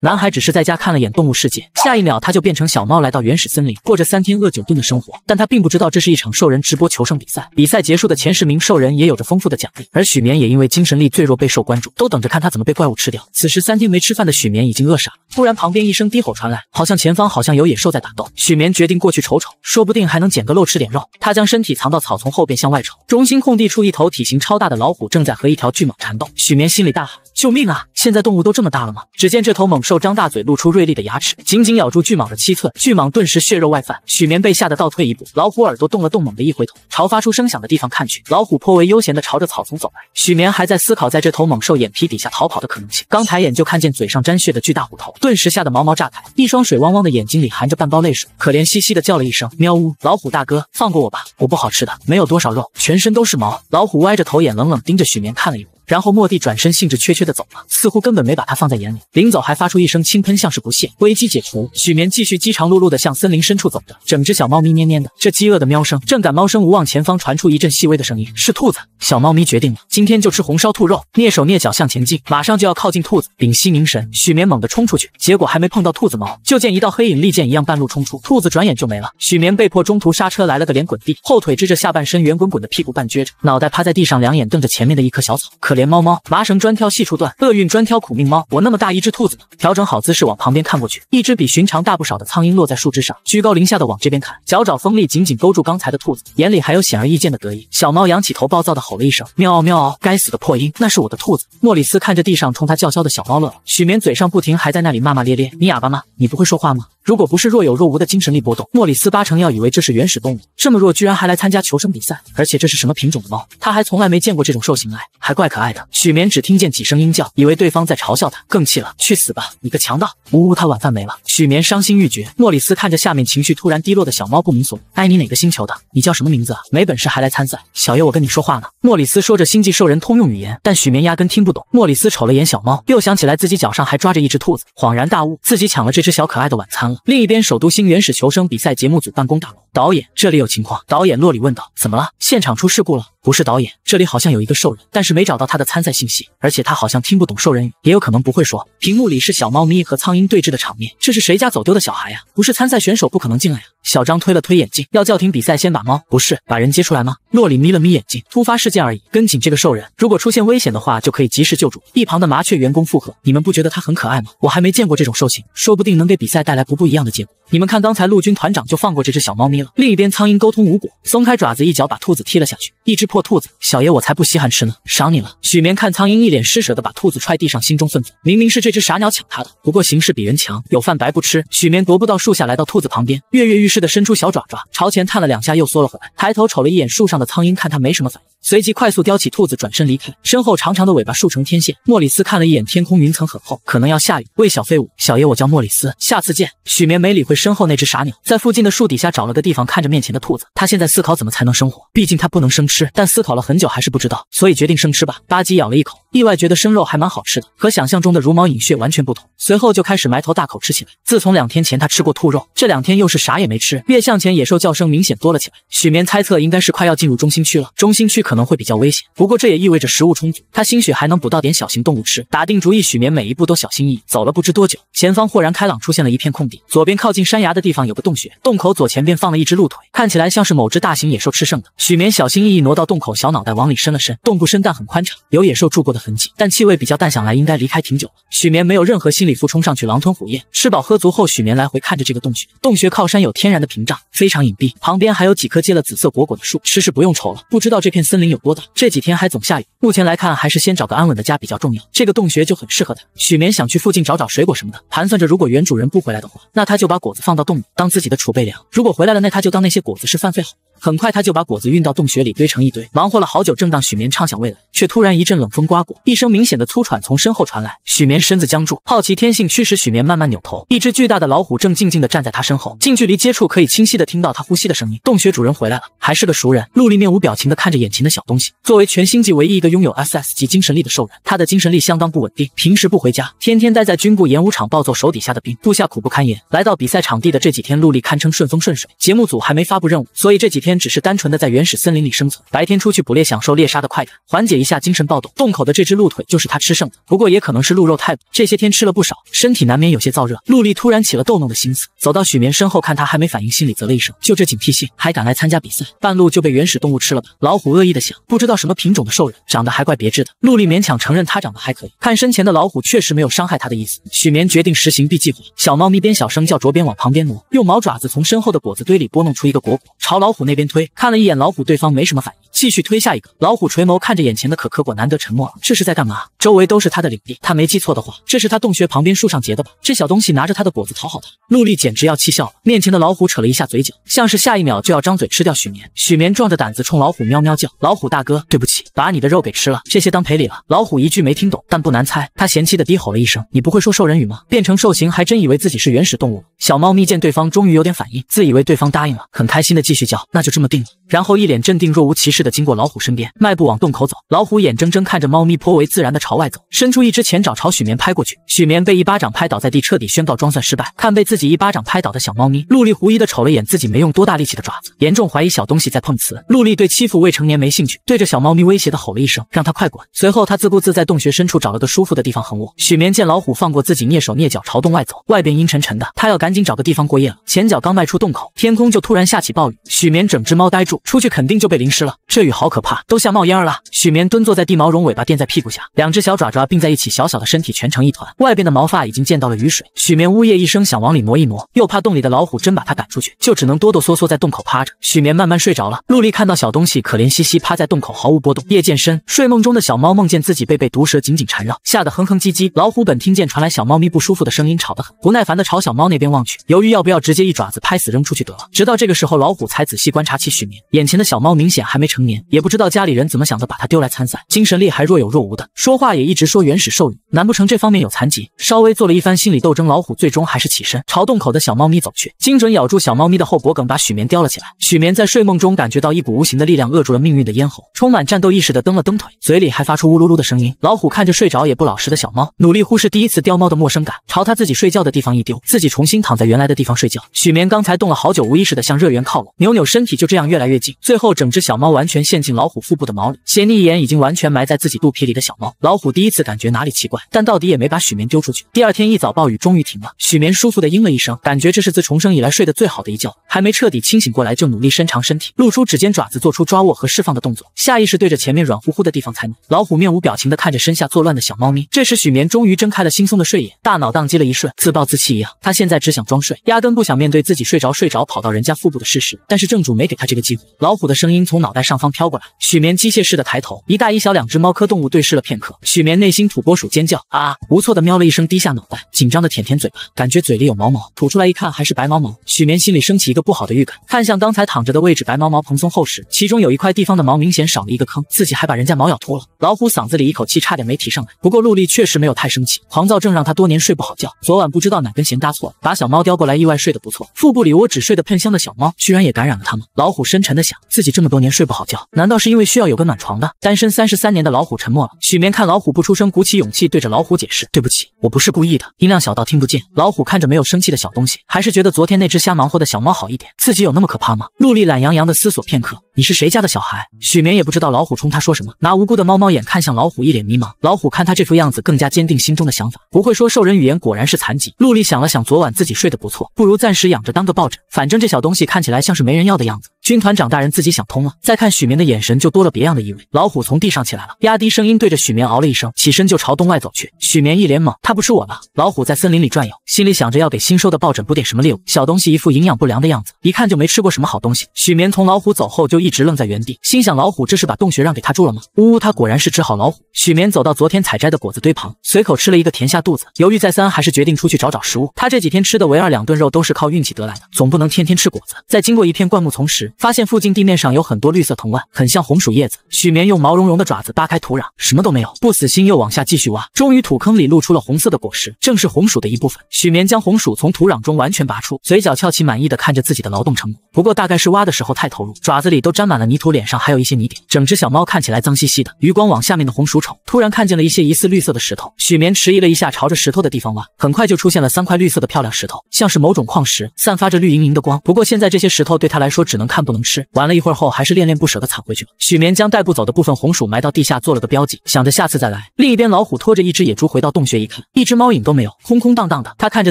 男孩只是在家看了眼《动物世界》，下一秒他就变成小猫来到原始森林，过着三天饿九顿的生活。但他并不知道这是一场兽人直播求胜比赛。比赛结束的前十名兽人也有着丰富的奖励，而许绵也因为精神力最弱备受关注，都等着看他怎么被怪物吃掉。此时三天没吃饭的许绵已经饿傻，了，突然旁边一声低吼传来，好像前方好像有野兽在打斗。许绵决定过去瞅瞅，说不定还能捡个漏吃点肉。他将身体藏到草丛后边向外瞅，中心空地处一头体型超大的老虎正在和一条巨蟒缠斗。许绵心里大喊救命啊！现在动物都这么大了吗？只见这头猛。兽张大嘴，露出锐利的牙齿，紧紧咬住巨蟒的七寸，巨蟒顿时血肉外翻。许棉被吓得倒退一步，老虎耳朵动了动，猛地一回头，朝发出声响的地方看去。老虎颇为悠闲地朝着草丛走来。许棉还在思考，在这头猛兽眼皮底下逃跑的可能性，刚抬眼就看见嘴上沾血的巨大虎头，顿时吓得毛毛炸开，一双水汪汪的眼睛里含着半包泪水，可怜兮兮地叫了一声：“喵呜，老虎大哥，放过我吧，我不好吃的，没有多少肉，全身都是毛。”老虎歪着头眼，冷冷盯着许棉看了一会。然后莫蒂转身，兴致缺缺的走了，似乎根本没把他放在眼里。临走还发出一声轻喷，像是不屑。危机解除，许眠继续饥肠辘辘的向森林深处走着，整只小猫咪蔫蔫的，这饥饿的喵声。正赶猫声无望，前方传出一阵细微的声音，是兔子。小猫咪决定了，今天就吃红烧兔肉。蹑手蹑脚向前进，马上就要靠近兔子。屏息凝神，许眠猛地冲出去，结果还没碰到兔子毛，就见一道黑影利剑一样半路冲出，兔子转眼就没了。许眠被迫中途刹车，来了个连滚地，后腿支着下半身，圆滚滚的屁股半撅着，脑袋趴在地上，两眼瞪着前面的一棵小草，可连猫猫麻绳专挑细处断，厄运专挑苦命猫。我那么大一只兔子呢？调整好姿势往旁边看过去，一只比寻常大不少的苍鹰落在树枝上，居高临下的往这边看，脚爪锋利，紧紧勾住刚才的兔子，眼里还有显而易见的得意。小猫扬起头，暴躁的吼了一声：喵喵！该死的破音，那是我的兔子！莫里斯看着地上冲他叫嚣的小猫乐了。许绵嘴上不停，还在那里骂骂咧咧：你哑巴吗？你不会说话吗？如果不是若有若无的精神力波动，莫里斯八成要以为这是原始动物，这么弱居然还来参加求生比赛，而且这是什么品种的猫？他还从来没见过这种兽形，哎，还怪可爱的。许眠只听见几声鹰叫，以为对方在嘲笑他，更气了，去死吧，你个强盗！呜呜，他晚饭没了。许眠伤心欲绝。莫里斯看着下面情绪突然低落的小猫，不明所以。哎，你哪个星球的？你叫什么名字？啊？没本事还来参赛，小爷我跟你说话呢。莫里斯说着星际兽人通用语言，但许眠压根听不懂。莫里斯瞅了眼小猫，又想起来自己脚上还抓着一只兔子，恍然大悟，自己抢了这只小可爱的晚餐了。另一边，首都星原始求生比赛节目组办公大楼。导演，这里有情况。导演洛里问道：“怎么了？现场出事故了？”不是，导演，这里好像有一个兽人，但是没找到他的参赛信息，而且他好像听不懂兽人语，也有可能不会说。屏幕里是小猫咪和苍鹰对峙的场面，这是谁家走丢的小孩呀？不是参赛选手，不可能进来呀！小张推了推眼镜，要叫停比赛，先把猫不是把人接出来吗？洛里眯了眯眼睛，突发事件而已，跟紧这个兽人，如果出现危险的话，就可以及时救助。一旁的麻雀员工附和：“你们不觉得他很可爱吗？我还没见过这种兽性，说不定能给比赛带来不不一样的结果。你们看，刚才陆军团长就放过这只小猫咪。”另一边，苍鹰沟通无果，松开爪子，一脚把兔子踢了下去。一只破兔子，小爷我才不稀罕吃呢，赏你了。许眠看苍鹰一脸施舍的把兔子踹地上，心中愤怒，明明是这只傻鸟抢他的。不过形势比人强，有饭白不吃。许眠踱步到树下来到兔子旁边，跃跃欲试的伸出小爪爪，朝前探了两下，又缩了回来，抬头瞅了一眼树上的苍鹰，看他没什么反应。随即快速叼起兔子，转身离开，身后长长的尾巴竖成天线。莫里斯看了一眼天空，云层很厚，可能要下雨。喂，小废物，小爷我叫莫里斯，下次见。许绵没理会身后那只傻鸟，在附近的树底下找了个地方，看着面前的兔子。他现在思考怎么才能生火，毕竟他不能生吃。但思考了很久还是不知道，所以决定生吃吧。吧唧咬了一口。意外觉得生肉还蛮好吃的，和想象中的茹毛饮血完全不同。随后就开始埋头大口吃起来。自从两天前他吃过兔肉，这两天又是啥也没吃。越向前，野兽叫声明显多了起来。许眠猜测应该是快要进入中心区了，中心区可能会比较危险，不过这也意味着食物充足，他兴许还能捕到点小型动物吃。打定主意，许眠每一步都小心翼翼。走了不知多久，前方豁然开朗，出现了一片空地。左边靠近山崖的地方有个洞穴，洞口左前边放了一只鹿腿，看起来像是某只大型野兽吃剩的。许眠小心翼翼挪到洞口，小脑袋往里伸了伸，洞不深，但很宽敞，有野兽住过的。痕迹，但气味比较淡，想来应该离开挺久了。许眠没有任何心理负冲上去狼吞虎咽。吃饱喝足后，许眠来回看着这个洞穴。洞穴靠山有天然的屏障，非常隐蔽。旁边还有几棵结了紫色果果的树，吃是不用愁了。不知道这片森林有多大，这几天还总下雨。目前来看，还是先找个安稳的家比较重要。这个洞穴就很适合他。许眠想去附近找找水果什么的，盘算着如果原主人不回来的话，那他就把果子放到洞里当自己的储备粮。如果回来了，那他就当那些果子是饭费好。很快他就把果子运到洞穴里堆成一堆，忙活了好久。正当许眠畅想未来，却突然一阵冷风刮过，一声明显的粗喘从身后传来。许眠身子僵住，好奇天性驱使许眠慢慢扭头，一只巨大的老虎正静静的站在他身后。近距离接触可以清晰的听到他呼吸的声音。洞穴主人回来了，还是个熟人。陆离面无表情的看着眼前的小东西。作为全星际唯一一个拥有 SS 级精神力的兽人，他的精神力相当不稳定。平时不回家，天天待在军部演武场暴揍手底下的兵部下苦不堪言。来到比赛场地的这几天，陆离堪称顺风顺水。节目组还没发布任务，所以这几天。天只是单纯的在原始森林里生存，白天出去捕猎，享受猎杀的快感，缓解一下精神暴动。洞口的这只鹿腿就是他吃剩的，不过也可能是鹿肉太补，这些天吃了不少，身体难免有些燥热。陆莉突然起了逗弄的心思，走到许眠身后，看他还没反应，心里啧了一声，就这警惕性，还敢来参加比赛，半路就被原始动物吃了吧？老虎恶意的想，不知道什么品种的兽人，长得还怪别致的。陆莉勉强承认他长得还可以，看身前的老虎确实没有伤害他的意思。许眠决定实行 B 计划，小猫咪边小声叫着边往旁边挪，用毛爪子从身后的果子堆里拨弄出一个果果，朝老虎那。边推看了一眼老虎，对方没什么反应。继续推下一个老虎垂眸看着眼前的可可果，难得沉默了。这是在干嘛？周围都是他的领地，他没记错的话，这是他洞穴旁边树上结的吧？这小东西拿着他的果子讨好他，陆莉简直要气笑了。面前的老虎扯了一下嘴角，像是下一秒就要张嘴吃掉许眠。许眠壮着胆子冲老虎喵喵叫：“老虎大哥，对不起，把你的肉给吃了，这些当赔礼了。”老虎一句没听懂，但不难猜，他嫌弃的低吼了一声：“你不会说兽人语吗？变成兽形还真以为自己是原始动物。”小猫咪见对方终于有点反应，自以为对方答应了，很开心的继续叫：“那就这么定了。”然后一脸镇定，若无其事。似的经过老虎身边，迈步往洞口走。老虎眼睁睁看着猫咪颇为自然的朝外走，伸出一只前爪朝许眠拍过去。许眠被一巴掌拍倒在地，彻底宣告装蒜失败。看被自己一巴掌拍倒的小猫咪，陆莉狐疑的瞅了眼自己没用多大力气的爪子，严重怀疑小东西在碰瓷。陆莉对欺负未成年没兴趣，对着小猫咪威胁的吼了一声，让它快滚。随后他自顾自在洞穴深处找了个舒服的地方横卧。许眠见老虎放过自己，蹑手蹑脚朝洞外走。外边阴沉沉的，他要赶紧找个地方过夜了。前脚刚迈出洞口，天空就突然下起暴雨。许眠整只猫呆住，出去肯定就被淋湿了。这雨好可怕，都下冒烟儿了。许棉蹲坐在地毛绒尾巴垫在屁股下，两只小爪爪并在一起，小小的身体蜷成一团。外边的毛发已经溅到了雨水。许棉呜咽一声，想往里挪一挪，又怕洞里的老虎真把它赶出去，就只能哆哆嗦嗦在洞口趴着。许棉慢慢睡着了。陆离看到小东西可怜兮兮趴在洞口，毫无波动。夜渐深，睡梦中的小猫梦见自己被被毒蛇紧紧缠绕，吓得哼哼唧唧。老虎本听见传来小猫咪不舒服的声音，吵得很，不耐烦的朝小猫那边望去。犹豫要不要直接一爪子拍死扔出去得了，直到这个时候老虎才仔细观察起许棉眼前的小猫，明显还没成。成年，也不知道家里人怎么想的，把他丢来参赛，精神力还若有若无的，说话也一直说原始兽语，难不成这方面有残疾？稍微做了一番心理斗争，老虎最终还是起身朝洞口的小猫咪走去，精准咬住小猫咪的后脖梗，把许棉叼了起来。许棉在睡梦中感觉到一股无形的力量扼住了命运的咽喉，充满战斗意识的蹬了蹬腿，嘴里还发出呜噜噜的声音。老虎看着睡着也不老实的小猫，努力忽视第一次叼猫的陌生感，朝他自己睡觉的地方一丢，自己重新躺在原来的地方睡觉。许棉刚才动了好久，无意识的向热源靠拢，扭扭身体，就这样越来越近，最后整只小猫完。全陷进老虎腹部的毛里，斜睨一眼已经完全埋在自己肚皮里的小猫，老虎第一次感觉哪里奇怪，但到底也没把许眠丢出去。第二天一早，暴雨终于停了，许眠舒服的应了一声，感觉这是自重生以来睡得最好的一觉，还没彻底清醒过来就努力伸长身体，露出指尖爪子，做出抓握和释放的动作，下意识对着前面软乎乎的地方才能。老虎面无表情的看着身下作乱的小猫咪，这时许眠终于睁开了惺忪的睡眼，大脑宕机了一瞬，自暴自弃一样，他现在只想装睡，压根不想面对自己睡着睡着跑到人家腹部的事实。但是正主没给他这个机会，老虎的声音从脑袋上。方飘过来，许眠机械式的抬头，一大一小两只猫科动物对视了片刻。许眠内心土拨鼠尖叫啊，无措的喵了一声，低下脑袋，紧张的舔舔嘴巴，感觉嘴里有毛毛，吐出来一看还是白毛毛。许眠心里升起一个不好的预感，看向刚才躺着的位置，白毛毛蓬松厚实，其中有一块地方的毛明显少了一个坑，自己还把人家毛咬脱了。老虎嗓子里一口气差点没提上来，不过陆莉确实没有太生气，狂躁症让他多年睡不好觉，昨晚不知道哪根弦搭错，把小猫叼过来，意外睡得不错。腹部里我只睡得喷香的小猫，居然也感染了他们。老虎深沉的想，自己这么多年睡不好。难道是因为需要有个暖床的？单身三十三年的老虎沉默了。许眠看老虎不出声，鼓起勇气对着老虎解释：“对不起，我不是故意的。”音量小到听不见。老虎看着没有生气的小东西，还是觉得昨天那只瞎忙活的小猫好一点。自己有那么可怕吗？陆莉懒洋洋的思索片刻：“你是谁家的小孩？”许眠也不知道老虎冲他说什么，拿无辜的猫猫眼看向老虎，一脸迷茫。老虎看他这副样子，更加坚定心中的想法，不会说兽人语言，果然是残疾。陆莉想了想，昨晚自己睡得不错，不如暂时养着当个抱枕，反正这小东西看起来像是没人要的样子。军团长大人自己想通了，再看许眠的眼神就多了别样的意味。老虎从地上起来了，压低声音对着许眠嗷了一声，起身就朝洞外走去。许眠一脸懵，他不吃我了。老虎在森林里转悠，心里想着要给新收的抱枕补点什么猎物。小东西一副营养不良的样子，一看就没吃过什么好东西。许眠从老虎走后就一直愣在原地，心想老虎这是把洞穴让给他住了吗？呜呜，他果然是只好老虎。许眠走到昨天采摘的果子堆旁，随口吃了一个填下肚子，犹豫再三还是决定出去找找食物。他这几天吃的唯二两顿肉都是靠运气得来的，总不能天天吃果子。在经过一片灌木丛时，发现附近地面上有很多绿色藤蔓，很像红薯叶子。许眠用毛茸茸的爪子扒开土壤，什么都没有。不死心，又往下继续挖，终于土坑里露出了红色的果实，正是红薯的一部分。许眠将红薯从土壤中完全拔出，嘴角翘起，满意的看着自己的劳动成果。不过大概是挖的时候太投入，爪子里都沾满了泥土，脸上还有一些泥点，整只小猫看起来脏兮兮的。余光往下面的红薯瞅，突然看见了一些疑似绿色的石头。许眠迟疑了一下，朝着石头的地方挖，很快就出现了三块绿色的漂亮石头，像是某种矿石，散发着绿莹莹的光。不过现在这些石头对他来说只能看。不能吃。玩了一会儿后，还是恋恋不舍的惨回去了。许眠将带不走的部分红薯埋到地下，做了个标记，想着下次再来。另一边，老虎拖着一只野猪回到洞穴，一看，一只猫影都没有，空空荡荡的。他看着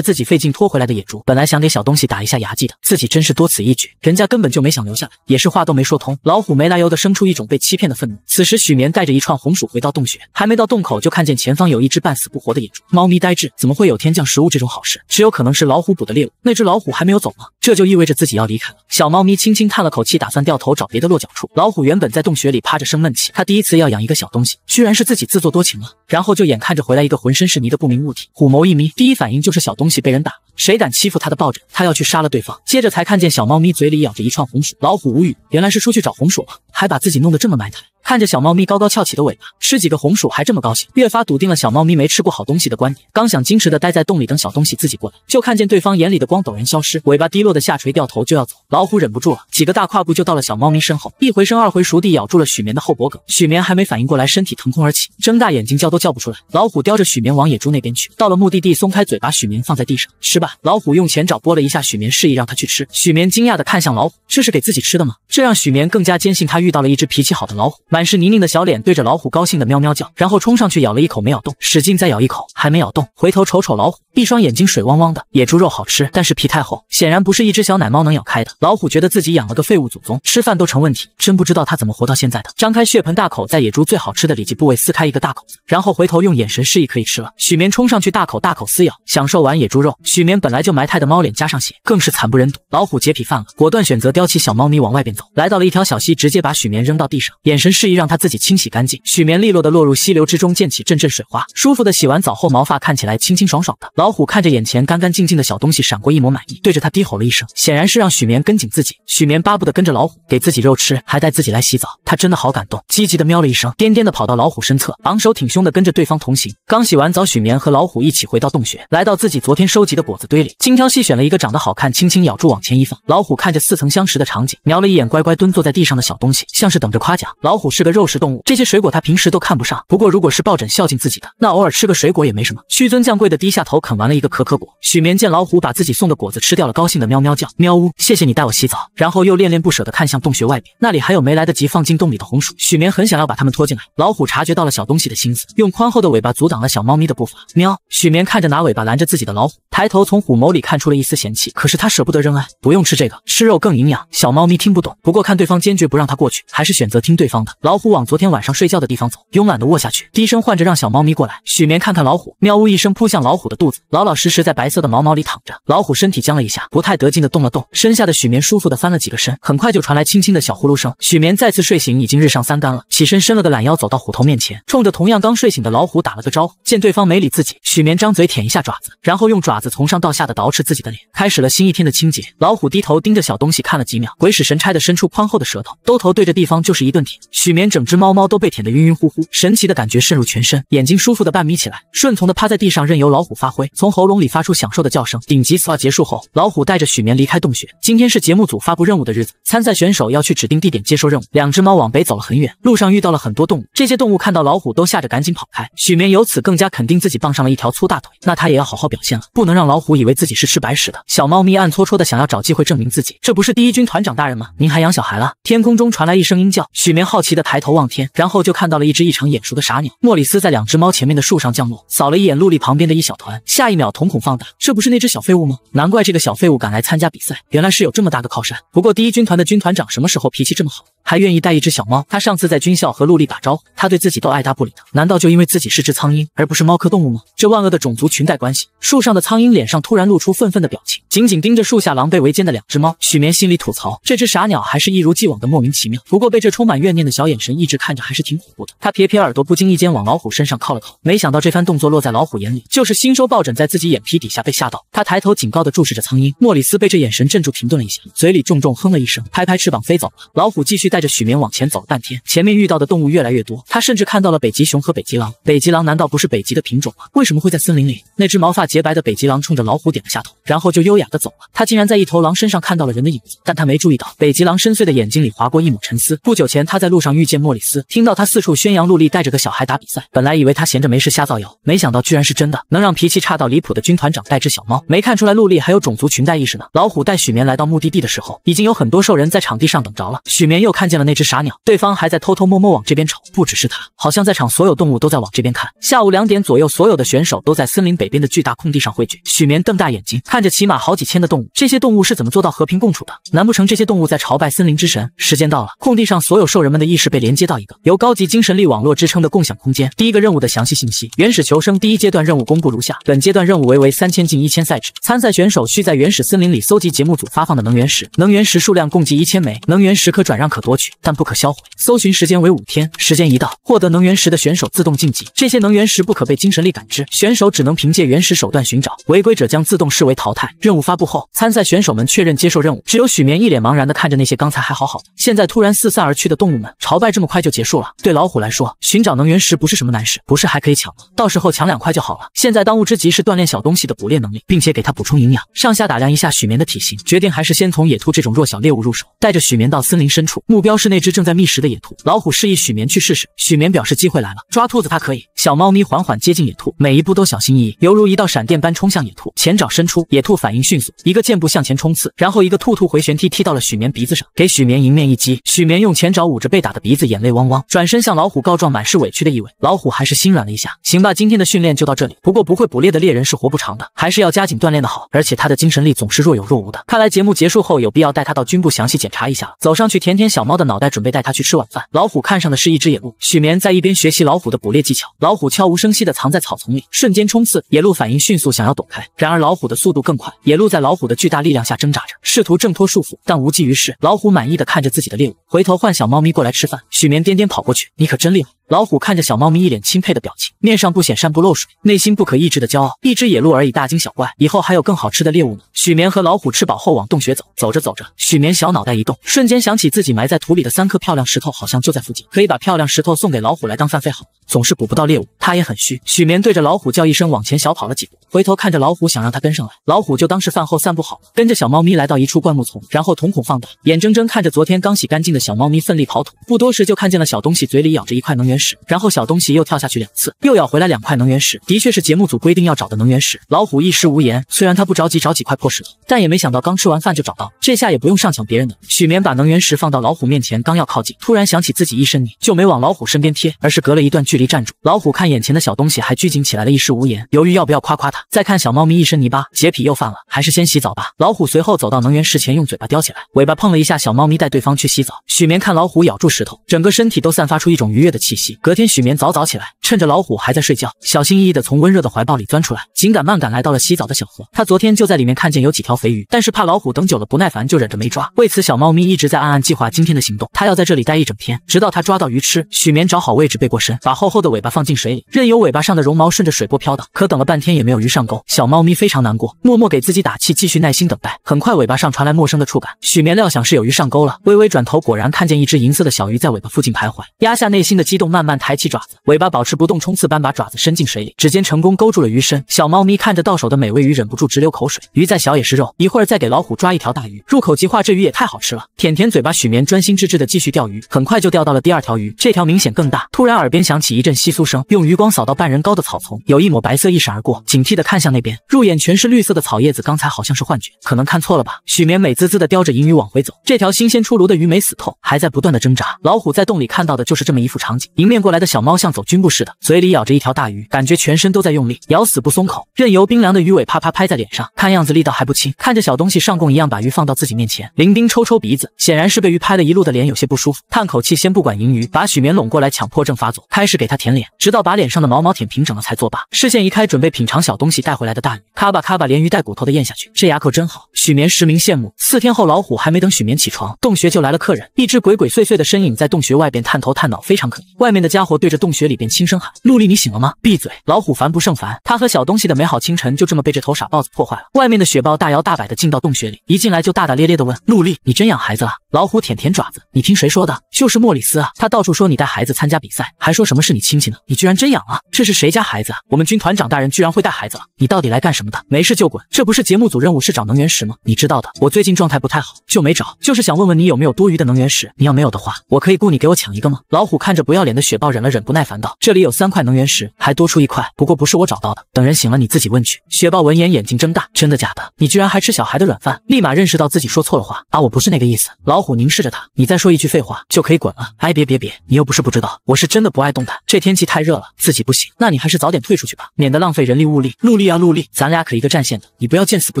自己费劲拖回来的野猪，本来想给小东西打一下牙祭的，自己真是多此一举，人家根本就没想留下来，也是话都没说通。老虎没来由的生出一种被欺骗的愤怒。此时，许眠带着一串红薯回到洞穴，还没到洞口，就看见前方有一只半死不活的野猪。猫咪呆滞，怎么会有天降食物这种好事？只有可能是老虎捕的猎物。那只老虎还没有走吗？这就意味着自己要离开了。小猫咪轻轻叹了。口气打算掉头找别的落脚处。老虎原本在洞穴里趴着生闷气，他第一次要养一个小东西，居然是自己自作多情了。然后就眼看着回来一个浑身是泥的不明物体，虎眸一眯，第一反应就是小东西被人打了。谁敢欺负他的抱枕，他要去杀了对方。接着才看见小猫咪嘴里咬着一串红薯，老虎无语，原来是出去找红薯了，还把自己弄得这么埋汰。看着小猫咪高高翘起的尾巴，吃几个红薯还这么高兴，越发笃定了小猫咪没吃过好东西的观点。刚想矜持的待在洞里等小东西自己过来，就看见对方眼里的光陡然消失，尾巴低落的下垂，掉头就要走。老虎忍不住了，几个大跨步就到了小猫咪身后，一回生二回熟地咬住了许棉的后脖颈。许棉还没反应过来，身体腾空而起，睁大眼睛叫都叫不出来。老虎叼着许棉往野猪那边去，到了目的地，松开嘴把许棉放在地上吃吧。老虎用前爪拨了一下许棉，示意让他去吃。许绵惊讶的看向老虎，这是给自己吃的吗？这让许绵更加坚信他遇到了一只脾气好的老虎。满是泥泞的小脸对着老虎高兴的喵喵叫，然后冲上去咬了一口没咬动，使劲再咬一口还没咬动，回头瞅瞅老虎，一双眼睛水汪汪的。野猪肉好吃，但是皮太厚，显然不是一只小奶猫能咬开的。老虎觉得自己养了个废物祖宗，吃饭都成问题，真不知道它怎么活到现在的。张开血盆大口，在野猪最好吃的里脊部位撕开一个大口子，然后回头用眼神示意可以吃了。许棉冲上去大口大口撕咬，享受完野猪肉，许棉本来就埋汰的猫脸加上血，更是惨不忍睹。老虎洁癖犯了，果断选择叼起小猫咪往外边走，来到了一条小溪，直接把许棉扔到地上，眼神示意让他自己清洗干净，许棉利落的落入溪流之中，溅起阵阵水花。舒服的洗完澡后，毛发看起来清清爽爽的。老虎看着眼前干干净净的小东西，闪过一抹满意，对着他低吼了一声，显然是让许棉跟紧自己。许棉巴不得跟着老虎给自己肉吃，还带自己来洗澡，他真的好感动，积极的喵了一声，颠颠的跑到老虎身侧，昂首挺胸的跟着对方同行。刚洗完澡，许棉和老虎一起回到洞穴，来到自己昨天收集的果子堆里，精挑细选了一个长得好看，轻轻咬住往前一放。老虎看着似曾相识的场景，瞄了一眼乖乖蹲坐在地上的小东西，像是等着夸奖老虎。是个肉食动物，这些水果他平时都看不上。不过如果是抱枕孝敬自己的，那偶尔吃个水果也没什么。屈尊降贵的低下头，啃完了一个可可果。许眠见老虎把自己送的果子吃掉了，高兴的喵喵叫，喵呜，谢谢你带我洗澡。然后又恋恋不舍的看向洞穴外边，那里还有没来得及放进洞里的红薯。许眠很想要把它们拖进来。老虎察觉到了小东西的心思，用宽厚的尾巴阻挡了小猫咪的步伐。喵。许眠看着拿尾巴拦着自己的老虎，抬头从虎眸里看出了一丝嫌弃。可是他舍不得扔啊，不用吃这个，吃肉更营养。小猫咪听不懂，不过看对方坚决不让他过去，还是选择听对方的。老虎往昨天晚上睡觉的地方走，慵懒的卧下去，低声唤着让小猫咪过来。许棉看看老虎，喵呜一声扑向老虎的肚子，老老实实在白色的毛毛里躺着。老虎身体僵了一下，不太得劲的动了动，身下的许棉舒服的翻了几个身，很快就传来轻轻的小呼噜声。许棉再次睡醒，已经日上三竿了，起身伸了个懒腰，走到虎头面前，冲着同样刚睡醒的老虎打了个招呼。见对方没理自己，许棉张嘴舔一下爪子，然后用爪子从上到下的捯饬自己的脸，开始了新一天的清洁。老虎低头盯着小东西看了几秒，鬼使神差的伸出宽厚的舌头，兜头对着地方就是一顿舔。许眠整只猫猫都被舔得晕晕乎乎，神奇的感觉渗入全身，眼睛舒服的半眯起来，顺从的趴在地上，任由老虎发挥，从喉咙里发出享受的叫声。顶级 SPA 结束后，老虎带着许眠离开洞穴。今天是节目组发布任务的日子，参赛选手要去指定地点接受任务。两只猫往北走了很远，路上遇到了很多动物，这些动物看到老虎都吓着，赶紧跑开。许眠由此更加肯定自己傍上了一条粗大腿，那他也要好好表现了，不能让老虎以为自己是吃白食的。小猫咪暗搓搓的想要找机会证明自己，这不是第一军团长大人吗？您还养小孩了？天空中传来一声鹰叫，许眠好奇。抬头望天，然后就看到了一只异常眼熟的傻鸟。莫里斯在两只猫前面的树上降落，扫了一眼陆莉旁边的一小团，下一秒瞳孔放大，这不是那只小废物吗？难怪这个小废物敢来参加比赛，原来是有这么大的靠山。不过第一军团的军团长什么时候脾气这么好？还愿意带一只小猫？他上次在军校和陆丽打招呼，他对自己都爱答不理的。难道就因为自己是只苍蝇，而不是猫科动物吗？这万恶的种族裙带关系！树上的苍蝇脸上突然露出愤愤的表情，紧紧盯着树下狼狈为奸的两只猫。许眠心里吐槽，这只傻鸟还是一如既往的莫名其妙。不过被这充满怨念的小眼神一直看着，还是挺恐怖的。他撇撇耳朵，不经意间往老虎身上靠了靠。没想到这番动作落在老虎眼里，就是新收抱枕在自己眼皮底下被吓到。他抬头警告地注视着苍蝇。莫里斯被这眼神镇住，停顿了一下，嘴里重重哼了一声，拍拍翅膀飞走了。老虎继续。带着许绵往前走了半天，前面遇到的动物越来越多，他甚至看到了北极熊和北极狼。北极狼难道不是北极的品种吗？为什么会在森林里？那只毛发洁白的北极狼冲着老虎点了下头，然后就优雅的走了。他竟然在一头狼身上看到了人的影子，但他没注意到，北极狼深邃的眼睛里划过一抹沉思。不久前他在路上遇见莫里斯，听到他四处宣扬陆莉带着个小孩打比赛，本来以为他闲着没事瞎造谣，没想到居然是真的，能让脾气差到离谱的军团长带只小猫。没看出来陆莉还有种族群带意识呢。老虎带许绵来到目的地的时候，已经有很多兽人在场地上等着了。许绵又。看见了那只傻鸟，对方还在偷偷摸摸往这边瞅。不只是他，好像在场所有动物都在往这边看。下午两点左右，所有的选手都在森林北边的巨大空地上汇聚。许眠瞪大眼睛看着，起码好几千的动物，这些动物是怎么做到和平共处的？难不成这些动物在朝拜森林之神？时间到了，空地上所有兽人们的意识被连接到一个由高级精神力网络支撑的共享空间。第一个任务的详细信息：原始求生第一阶段任务公布如下，本阶段任务为为三千进一千赛制，参赛选手需在原始森林里搜集节目组发放的能源石，能源石数量共计一千枚，能源石可转让可。夺取，但不可销毁。搜寻时间为五天，时间一到，获得能源石的选手自动晋级。这些能源石不可被精神力感知，选手只能凭借原始手段寻找。违规者将自动视为淘汰。任务发布后，参赛选手们确认接受任务。只有许眠一脸茫然地看着那些刚才还好好的，现在突然四散而去的动物们。朝拜这么快就结束了，对老虎来说，寻找能源石不是什么难事，不是还可以抢吗？到时候抢两块就好了。现在当务之急是锻炼小东西的捕猎能力，并且给它补充营养。上下打量一下许眠的体型，决定还是先从野兔这种弱小猎物入手。带着许眠到森林深处。目标是那只正在觅食的野兔，老虎示意许棉去试试。许棉表示机会来了，抓兔子他可以。小猫咪缓缓接近野兔，每一步都小心翼翼，犹如一道闪电般冲向野兔，前爪伸出。野兔反应迅速，一个箭步向前冲刺，然后一个兔兔回旋踢踢到了许棉鼻子上，给许棉迎面一击。许棉用前爪捂着被打的鼻子，眼泪汪汪，转身向老虎告状，满是委屈的意味。老虎还是心软了一下，行吧，今天的训练就到这里。不过不会捕猎的猎人是活不长的，还是要加紧锻炼的好。而且他的精神力总是若有若无的，看来节目结束后有必要带他到军部详细检查一下了。走上去舔舔小。猫的脑袋准备带它去吃晚饭。老虎看上的是一只野鹿，许眠在一边学习老虎的捕猎技巧。老虎悄无声息地藏在草丛里，瞬间冲刺。野鹿反应迅速，想要躲开，然而老虎的速度更快。野鹿在老虎的巨大力量下挣扎着，试图挣脱束缚，但无济于事。老虎满意地看着自己的猎物，回头唤小猫咪过来吃饭。许眠颠颠跑过去，你可真厉害。老虎看着小猫咪，一脸钦佩的表情，面上不显山不露水，内心不可抑制的骄傲。一只野鹿而已，大惊小怪，以后还有更好吃的猎物呢。许眠和老虎吃饱后往洞穴走，走着走着，许眠小脑袋一动，瞬间想起自己埋在土里的三颗漂亮石头，好像就在附近，可以把漂亮石头送给老虎来当饭费好。总是捕不到猎物，他也很虚。许眠对着老虎叫一声，往前小跑了几步，回头看着老虎，想让它跟上来。老虎就当是饭后散步好，了，跟着小猫咪来到一处灌木丛，然后瞳孔放大，眼睁睁看着昨天刚洗干净的小猫咪奋力刨土，不多时就看见了小东西嘴里咬着一块能源。然后小东西又跳下去两次，又咬回来两块能源石，的确是节目组规定要找的能源石。老虎一时无言，虽然他不着急找几块破石头，但也没想到刚吃完饭就找到，这下也不用上抢别人的。许眠把能源石放到老虎面前，刚要靠近，突然想起自己一身泥，就没往老虎身边贴，而是隔了一段距离站住。老虎看眼前的小东西还拘谨起来，了一时无言，犹豫要不要夸夸他。再看小猫咪一身泥巴，洁癖又犯了，还是先洗澡吧。老虎随后走到能源石前，用嘴巴叼起来，尾巴碰了一下小猫咪，带对方去洗澡。许眠看老虎咬住石头，整个身体都散发出一种愉悦的气息。隔天，许棉早早起来，趁着老虎还在睡觉，小心翼翼地从温热的怀抱里钻出来，紧赶慢赶来到了洗澡的小河。他昨天就在里面看见有几条肥鱼，但是怕老虎等久了不耐烦，就忍着没抓。为此，小猫咪一直在暗暗计划今天的行动。它要在这里待一整天，直到它抓到鱼吃。许棉找好位置，背过身，把厚厚的尾巴放进水里，任由尾巴上的绒毛顺着水波飘荡。可等了半天也没有鱼上钩，小猫咪非常难过，默默给自己打气，继续耐心等待。很快，尾巴上传来陌生的触感，许棉料想是有鱼上钩了，微微转头，果然看见一只银色的小鱼在尾巴附近徘徊。压下内心的激动，慢。慢慢抬起爪子，尾巴保持不动，冲刺般把爪子伸进水里，指尖成功勾住了鱼身。小猫咪看着到手的美味鱼，忍不住直流口水。鱼再小也是肉，一会儿再给老虎抓一条大鱼，入口即化，这鱼也太好吃了。舔舔嘴巴，许眠专心致志的继续钓鱼，很快就钓到了第二条鱼，这条明显更大。突然耳边响起一阵窸窣声，用余光扫到半人高的草丛，有一抹白色一闪而过，警惕的看向那边，入眼全是绿色的草叶子，刚才好像是幻觉，可能看错了吧。许眠美滋滋的叼着银鱼往回走，这条新鲜出炉的鱼没死透，还在不断的挣扎。老虎在洞里看到的就是这么一幅场景。面过来的小猫像走军步似的，嘴里咬着一条大鱼，感觉全身都在用力，咬死不松口，任由冰凉的鱼尾啪啪拍在脸上，看样子力道还不轻。看着小东西上供一样把鱼放到自己面前，林冰抽抽鼻子，显然是被鱼拍了一路的脸有些不舒服，叹口气，先不管银鱼，把许绵拢过来，强迫症发作，开始给他舔脸，直到把脸上的毛毛舔平整了才作罢。视线移开，准备品尝小东西带回来的大鱼，咔吧咔吧，连鱼带骨头的咽下去，这牙口真好。许绵实名羡慕。四天后，老虎还没等许绵起床，洞穴就来了客人，一只鬼鬼祟祟的身影在洞穴外边探头探脑，非常可疑。外。外面的家伙对着洞穴里边轻声喊：“陆莉，你醒了吗？”闭嘴！老虎烦不胜烦，他和小东西的美好清晨就这么被这头傻豹子破坏了。外面的雪豹大摇大摆的进到洞穴里，一进来就大大咧咧的问：“陆莉，你真养孩子了？”老虎舔舔爪子：“你听谁说的？就是莫里斯啊，他到处说你带孩子参加比赛，还说什么是你亲戚呢。你居然真养啊？这是谁家孩子啊？我们军团长大人居然会带孩子了？你到底来干什么的？没事就滚！这不是节目组任务是找能源石吗？你知道的，我最近状态不太好，就没找，就是想问问你有没有多余的能源石。你要没有的话，我可以雇你给我抢一个吗？”老虎看着不要脸。雪豹忍了忍，不耐烦道：“这里有三块能源石，还多出一块，不过不是我找到的。等人醒了，你自己问去。”雪豹闻言，眼睛睁大：“真的假的？你居然还吃小孩的软饭？”立马认识到自己说错了话啊！我不是那个意思。老虎凝视着他：“你再说一句废话，就可以滚了。”哎，别别别！你又不是不知道，我是真的不爱动弹。这天气太热了，自己不行。那你还是早点退出去吧，免得浪费人力物力。陆莉啊，陆莉，咱俩可一个战线的，你不要见死不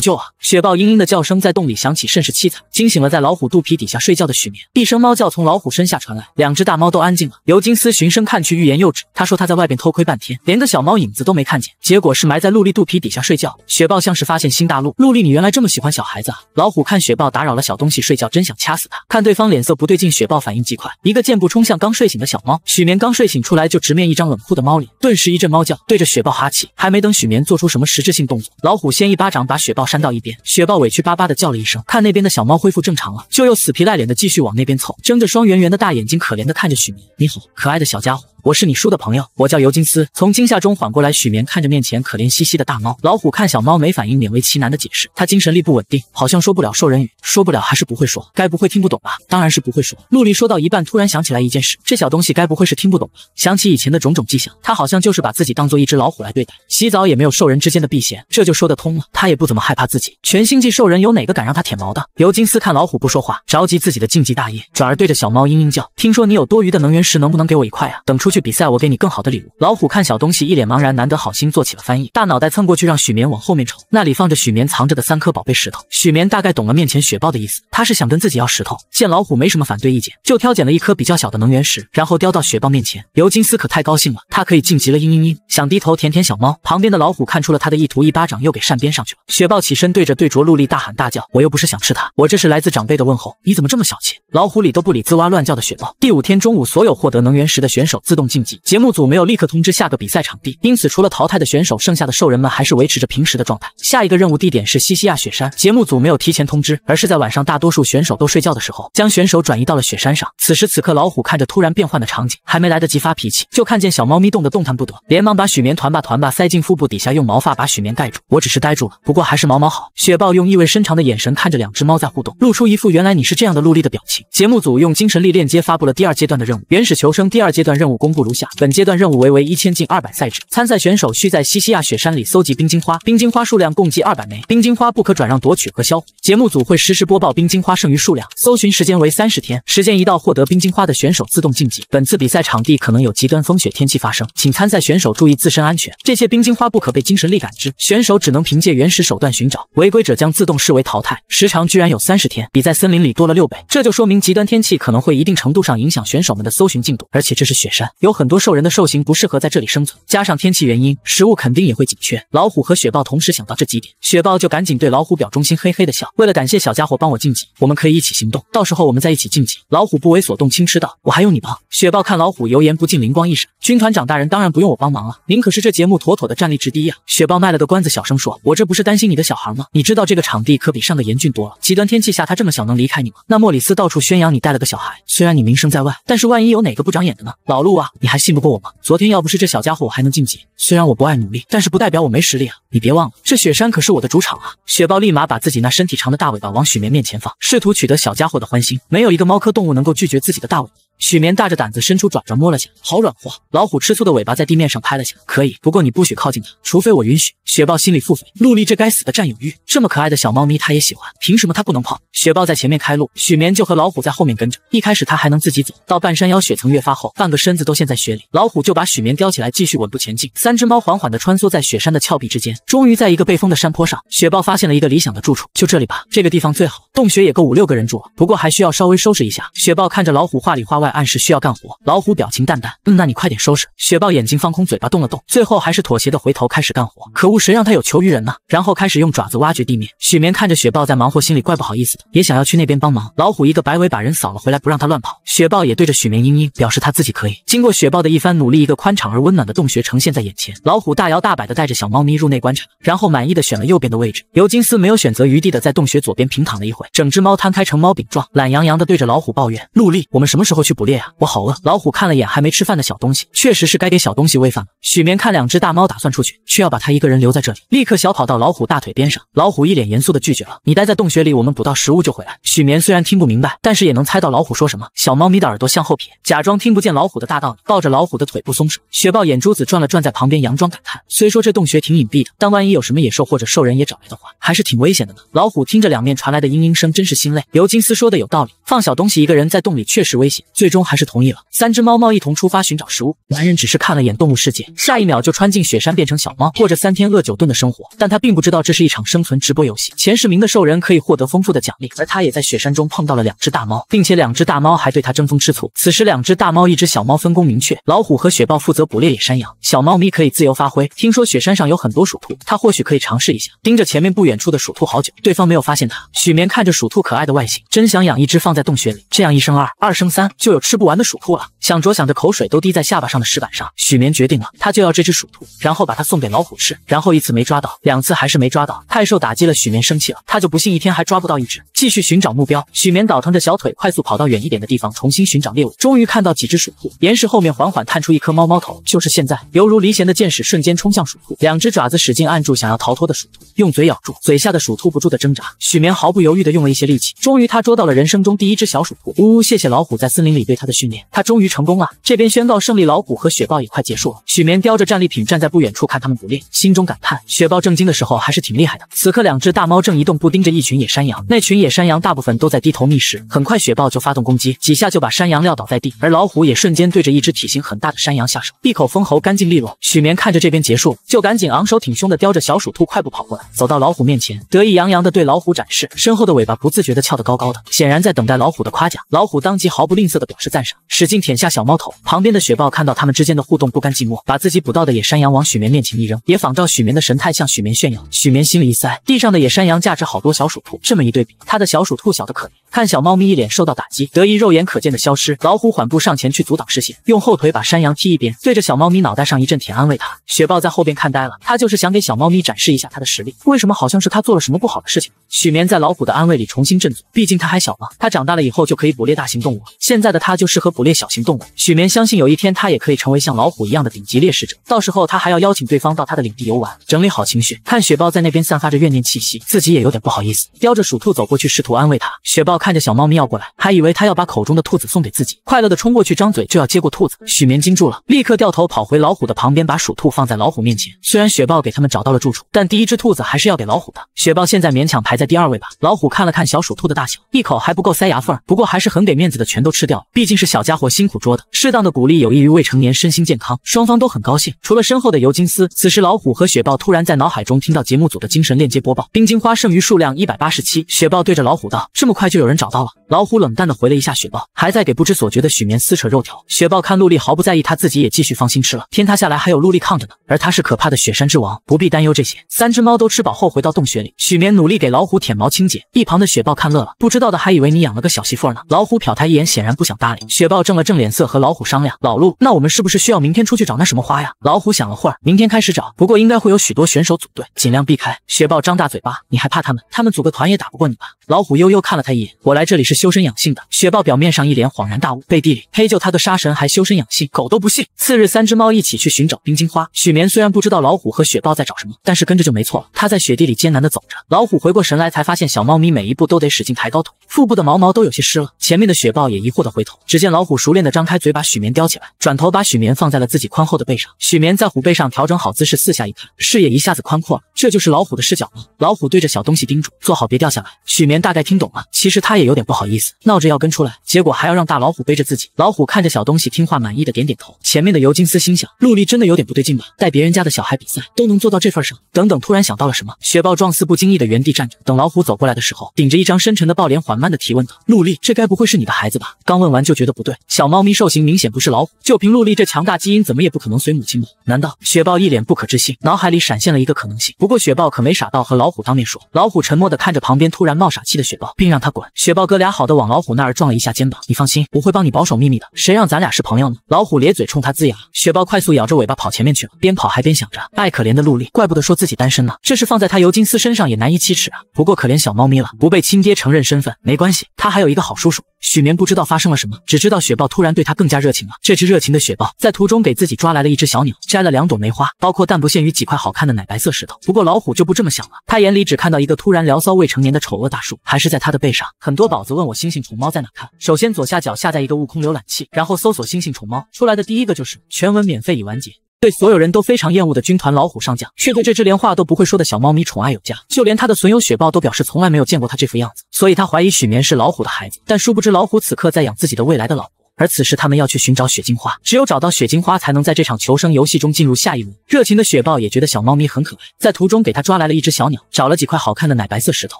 救啊！雪豹嘤嘤的叫声在洞里响起，甚是凄惨，惊醒了在老虎肚皮底下睡觉的许眠。一声猫叫从老虎身下传来，两只大猫都安静了。尤金斯。循声看去，欲言又止。他说他在外边偷窥半天，连个小猫影子都没看见，结果是埋在陆莉肚皮底下睡觉。雪豹像是发现新大陆，陆莉，你原来这么喜欢小孩子啊？老虎看雪豹打扰了小东西睡觉，真想掐死他。看对方脸色不对劲，雪豹反应极快，一个箭步冲向刚睡醒的小猫。许棉刚睡醒出来，就直面一张冷酷的猫脸，顿时一阵猫叫，对着雪豹哈气。还没等许棉做出什么实质性动作，老虎先一巴掌把雪豹扇到一边。雪豹委屈巴巴的叫了一声，看那边的小猫恢复正常了，就又死皮赖脸的继续往那边凑，睁着双圆圆的大眼睛，可怜的看着许棉。你好，可爱。的小家伙。我是你叔的朋友，我叫尤金斯。从惊吓中缓过来，许眠看着面前可怜兮兮的大猫老虎，看小猫没反应，勉为其难的解释，他精神力不稳定，好像说不了兽人语，说不了还是不会说，该不会听不懂吧？当然是不会说。陆离说到一半，突然想起来一件事，这小东西该不会是听不懂吧？想起以前的种种迹象，他好像就是把自己当做一只老虎来对待，洗澡也没有兽人之间的避嫌，这就说得通了。他也不怎么害怕自己，全星际兽人有哪个敢让他舔毛的？尤金斯看老虎不说话，着急自己的晋级大业，转而对着小猫嘤嘤叫。听说你有多余的能源石，能不能给我一块啊？等出。出去比赛，我给你更好的礼物。老虎看小东西一脸茫然，难得好心做起了翻译。大脑袋蹭过去，让许眠往后面瞅，那里放着许眠藏着的三颗宝贝石头。许眠大概懂了面前雪豹的意思，他是想跟自己要石头。见老虎没什么反对意见，就挑拣了一颗比较小的能源石，然后叼到雪豹面前。尤金斯可太高兴了，他可以晋级了！嘤嘤嘤，想低头舔舔小猫。旁边的老虎看出了他的意图，一巴掌又给扇边上去了。雪豹起身对着对着陆莉大喊大叫：“我又不是想吃它，我这是来自长辈的问候！你怎么这么小气？”老虎理都不理，滋哇乱叫的雪豹。第五天中午，所有获得能源石的选手自。动晋级，节目组没有立刻通知下个比赛场地，因此除了淘汰的选手，剩下的兽人们还是维持着平时的状态。下一个任务地点是西西亚雪山，节目组没有提前通知，而是在晚上大多数选手都睡觉的时候，将选手转移到了雪山上。此时此刻，老虎看着突然变换的场景，还没来得及发脾气，就看见小猫咪冻得动弹不得，连忙把雪棉团吧团吧塞进腹部底下，用毛发把雪棉盖住。我只是呆住了，不过还是毛毛好。雪豹用意味深长的眼神看着两只猫在互动，露出一副原来你是这样的陆丽的表情。节目组用精神力链接发布了第二阶段的任务：原始求生第二阶段任务公。公布如下：本阶段任务为为一千进二百赛制，参赛选手需在西西亚雪山里搜集冰晶花，冰晶花数量共计二百枚，冰晶花不可转让、夺取和销毁。节目组会实时播报冰晶花剩余数量，搜寻时间为三十天，时间一到，获得冰晶花的选手自动晋级。本次比赛场地可能有极端风雪天气发生，请参赛选手注意自身安全。这些冰晶花不可被精神力感知，选手只能凭借原始手段寻找，违规者将自动视为淘汰。时长居然有三十天，比在森林里多了六倍，这就说明极端天气可能会一定程度上影响选手们的搜寻进度，而且这是雪山。有很多兽人的兽形不适合在这里生存，加上天气原因，食物肯定也会紧缺。老虎和雪豹同时想到这几点，雪豹就赶紧对老虎表忠心，嘿嘿地笑。为了感谢小家伙帮我晋级，我们可以一起行动。到时候我们再一起晋级。老虎不为所动，轻嗤道：“我还用你帮？”雪豹看老虎油盐不进，灵光一闪，军团长大人当然不用我帮忙了。您可是这节目妥妥的战力第一呀！雪豹卖了个关子，小声说：“我这不是担心你的小孩吗？你知道这个场地可比上个严峻多了。极端天气下，他这么小能离开你吗？那莫里斯到处宣扬你带了个小孩，虽然你名声在外，但是万一有哪个不长眼的呢？老陆啊！”你还信不过我吗？昨天要不是这小家伙，我还能晋级。虽然我不爱努力，但是不代表我没实力啊！你别忘了，这雪山可是我的主场啊！雪豹立马把自己那身体长的大尾巴往许绵面前放，试图取得小家伙的欢心。没有一个猫科动物能够拒绝自己的大尾巴。许眠大着胆子伸出爪爪摸了下，好软和。老虎吃醋的尾巴在地面上拍了下，可以，不过你不许靠近它，除非我允许。雪豹心里腹诽，陆离这该死的占有欲，这么可爱的小猫咪他也喜欢，凭什么他不能碰？雪豹在前面开路，许眠就和老虎在后面跟着。一开始他还能自己走，到半山腰雪层越发厚，半个身子都陷在雪里，老虎就把许眠叼起来，继续稳步前进。三只猫缓缓地穿梭在雪山的峭壁之间，终于在一个被封的山坡上，雪豹发现了一个理想的住处，就这里吧，这个地方最好，洞穴也够五六个人住了，不过还需要稍微收拾一下。雪豹看着老虎，话里话外。暗示需要干活，老虎表情淡淡，嗯，那你快点收拾。雪豹眼睛放空，嘴巴动了动，最后还是妥协的回头开始干活。可恶，谁让他有求于人呢？然后开始用爪子挖掘地面。雪绵看着雪豹在忙活，心里怪不好意思的，也想要去那边帮忙。老虎一个摆尾把人扫了回来，不让他乱跑。雪豹也对着雪绵嘤嘤，表示他自己可以。经过雪豹的一番努力，一个宽敞而温暖的洞穴呈现在眼前。老虎大摇大摆的带着小猫咪入内观察，然后满意的选了右边的位置。尤金斯没有选择余地的在洞穴左边平躺了一会，整只猫摊开成猫饼状，懒洋洋的对着老虎抱怨：“陆莉，我们什么时候去？”捕猎啊！我好饿。老虎看了眼还没吃饭的小东西，确实是该给小东西喂饭了。许眠看两只大猫打算出去，却要把他一个人留在这里，立刻小跑到老虎大腿边上。老虎一脸严肃的拒绝了：“你待在洞穴里，我们捕到食物就回来。”许眠虽然听不明白，但是也能猜到老虎说什么。小猫咪的耳朵向后撇，假装听不见老虎的大道理，抱着老虎的腿不松手。雪豹眼珠子转了转，在旁边佯装感叹：“虽说这洞穴挺隐蔽的，但万一有什么野兽或者兽人也找来的话，还是挺危险的呢。”老虎听着两面传来的嘤嘤声，真是心累。尤金斯说的有道理，放小东西一个人在洞里确实危险。最最终还是同意了，三只猫猫一同出发寻找食物。男人只是看了眼动物世界，下一秒就穿进雪山变成小猫，过着三天饿九顿的生活。但他并不知道这是一场生存直播游戏，前十名的兽人可以获得丰富的奖励，而他也在雪山中碰到了两只大猫，并且两只大猫还对他争风吃醋。此时两只大猫，一只小猫分工明确，老虎和雪豹负责捕猎野山羊，小猫咪可以自由发挥。听说雪山上有很多鼠兔，他或许可以尝试一下。盯着前面不远处的鼠兔好久，对方没有发现他。许棉看着鼠兔可爱的外形，真想养一只放在洞穴里，这样一生二，二生三就有。吃不完的鼠兔了，想着想着，口水都滴在下巴上的石板上。许眠决定了，他就要这只鼠兔，然后把它送给老虎吃。然后一次没抓到，两次还是没抓到，太受打击了。许眠生气了，他就不信一天还抓不到一只，继续寻找目标。许眠倒腾着小腿，快速跑到远一点的地方，重新寻找猎物。终于看到几只鼠兔，岩石后面缓缓探出一颗猫猫头，就是现在，犹如离弦的箭矢，瞬间冲向鼠兔，两只爪子使劲按住，想要逃脱的鼠兔，用嘴咬住，嘴下的鼠兔不住的挣扎。许眠毫不犹豫的用了一些力气，终于他捉到了人生中第一只小鼠兔。呜呜，谢谢老虎在森林里。对他的训练，他终于成功了。这边宣告胜利，老虎和雪豹也快结束了。许眠叼着战利品站在不远处看他们捕猎，心中感叹：雪豹正经的时候还是挺厉害的。此刻，两只大猫正一动不盯着一群野山羊。那群野山羊大部分都在低头觅食，很快雪豹就发动攻击，几下就把山羊撂倒在地。而老虎也瞬间对着一只体型很大的山羊下手，一口封喉，干净利落。许眠看着这边结束，就赶紧昂首挺胸的叼着小鼠兔快步跑过来，走到老虎面前，得意洋洋的对老虎展示身后的尾巴，不自觉的翘得高高的，显然在等待老虎的夸奖。老虎当即毫不吝啬的。表示赞赏，使劲舔下小猫头。旁边的雪豹看到他们之间的互动，不甘寂寞，把自己捕到的野山羊往许棉面前一扔，也仿照许棉的神态向许棉炫耀。许棉心里一塞，地上的野山羊价值好多小鼠兔，这么一对比，他的小鼠兔小得可怜。看小猫咪一脸受到打击，得意肉眼可见的消失。老虎缓步上前去阻挡视线，用后腿把山羊踢一边，对着小猫咪脑袋上一阵舔，安慰它。雪豹在后边看呆了，他就是想给小猫咪展示一下他的实力，为什么好像是他做了什么不好的事情？许眠在老虎的安慰里重新振作，毕竟他还小嘛，他长大了以后就可以捕猎大型动物了。现在的他就适合捕猎小型动物。许眠相信有一天他也可以成为像老虎一样的顶级猎食者，到时候他还要邀请对方到他的领地游玩。整理好情绪，看雪豹在那边散发着怨念气息，自己也有点不好意思，叼着鼠兔走过去试图安慰他。雪豹。看着小猫咪要过来，还以为它要把口中的兔子送给自己，快乐的冲过去，张嘴就要接过兔子。许眠惊住了，立刻掉头跑回老虎的旁边，把鼠兔放在老虎面前。虽然雪豹给他们找到了住处，但第一只兔子还是要给老虎的。雪豹现在勉强排在第二位吧。老虎看了看小鼠兔的大小，一口还不够塞牙缝不过还是很给面子的，全都吃掉了。毕竟是小家伙辛苦捉的，适当的鼓励有益于未成年身心健康。双方都很高兴。除了身后的尤金斯，此时老虎和雪豹突然在脑海中听到节目组的精神链接播报：冰晶花剩余数量一百八十七。雪豹对着老虎道：“这么快就有。”人找到了，老虎冷淡的回了一下雪豹，还在给不知所觉的许眠撕扯肉条。雪豹看陆莉毫不在意，他自己也继续放心吃了。天塌下来还有陆莉抗着呢，而他是可怕的雪山之王，不必担忧这些。三只猫都吃饱后回到洞穴里，许眠努力给老虎舔毛清洁。一旁的雪豹看乐了，不知道的还以为你养了个小媳妇儿呢。老虎瞟他一眼，显然不想搭理。雪豹正了正脸色，和老虎商量：“老陆，那我们是不是需要明天出去找那什么花呀？”老虎想了会儿，明天开始找，不过应该会有许多选手组队，尽量避开。雪豹张大嘴巴：“你还怕他们？他们组个团也打不过你吧？”老虎悠悠看了他一眼。我来这里是修身养性的。雪豹表面上一脸恍然大悟，背地里黑就他的杀神还修身养性，狗都不信。次日，三只猫一起去寻找冰晶花。许棉虽然不知道老虎和雪豹在找什么，但是跟着就没错了。他在雪地里艰难的走着，老虎回过神来，才发现小猫咪每一步都得使劲抬高腿，腹部的毛毛都有些湿了。前面的雪豹也疑惑的回头，只见老虎熟练的张开嘴把许棉叼起来，转头把许棉放在了自己宽厚的背上。许棉在虎背上调整好姿势，四下一看，视野一下子宽阔了。这就是老虎的视角吗？老虎对着小东西叮嘱：“做好别掉下来。”许棉大概听懂了，其实他。他也有点不好意思，闹着要跟出来，结果还要让大老虎背着自己。老虎看着小东西听话，满意的点点头。前面的尤金斯心想，陆莉真的有点不对劲吧，带别人家的小孩比赛都能做到这份上。等等，突然想到了什么，雪豹状似不经意的原地站着，等老虎走过来的时候，顶着一张深沉的抱脸，缓慢的提问道：“陆莉，这该不会是你的孩子吧？”刚问完就觉得不对，小猫咪兽形明显不是老虎，就凭陆莉这强大基因，怎么也不可能随母亲吧？难道？雪豹一脸不可置信，脑海里闪现了一个可能性。不过雪豹可没傻到和老虎当面说。老虎沉默的看着旁边突然冒傻气的雪豹，并让他滚。雪豹哥俩好的往老虎那儿撞了一下肩膀，你放心，我会帮你保守秘密的。谁让咱俩是朋友呢？老虎咧嘴冲他龇牙，雪豹快速咬着尾巴跑前面去了，边跑还边想着：爱可怜的陆莉，怪不得说自己单身呢，这是放在他尤金斯身上也难以启齿啊。不过可怜小猫咪了，不被亲爹承认身份没关系，他还有一个好叔叔。许眠不知道发生了什么，只知道雪豹突然对他更加热情了。这只热情的雪豹在途中给自己抓来了一只小鸟，摘了两朵梅花，包括但不限于几块好看的奶白色石头。不过老虎就不这么想了，他眼里只看到一个突然聊骚未成年的丑恶大叔，还是在他的背上。很多宝子问我星星宠猫在哪看，首先左下角下载一个悟空浏览器，然后搜索星星宠猫出来的第一个就是全文免费已完结。对所有人都非常厌恶的军团老虎上将，却对这只连话都不会说的小猫咪宠爱有加，就连他的损友雪豹都表示从来没有见过他这副样子，所以他怀疑许眠是老虎的孩子，但殊不知老虎此刻在养自己的未来的老婆。而此时，他们要去寻找雪晶花，只有找到雪晶花，才能在这场求生游戏中进入下一轮。热情的雪豹也觉得小猫咪很可爱，在途中给他抓来了一只小鸟，找了几块好看的奶白色石头。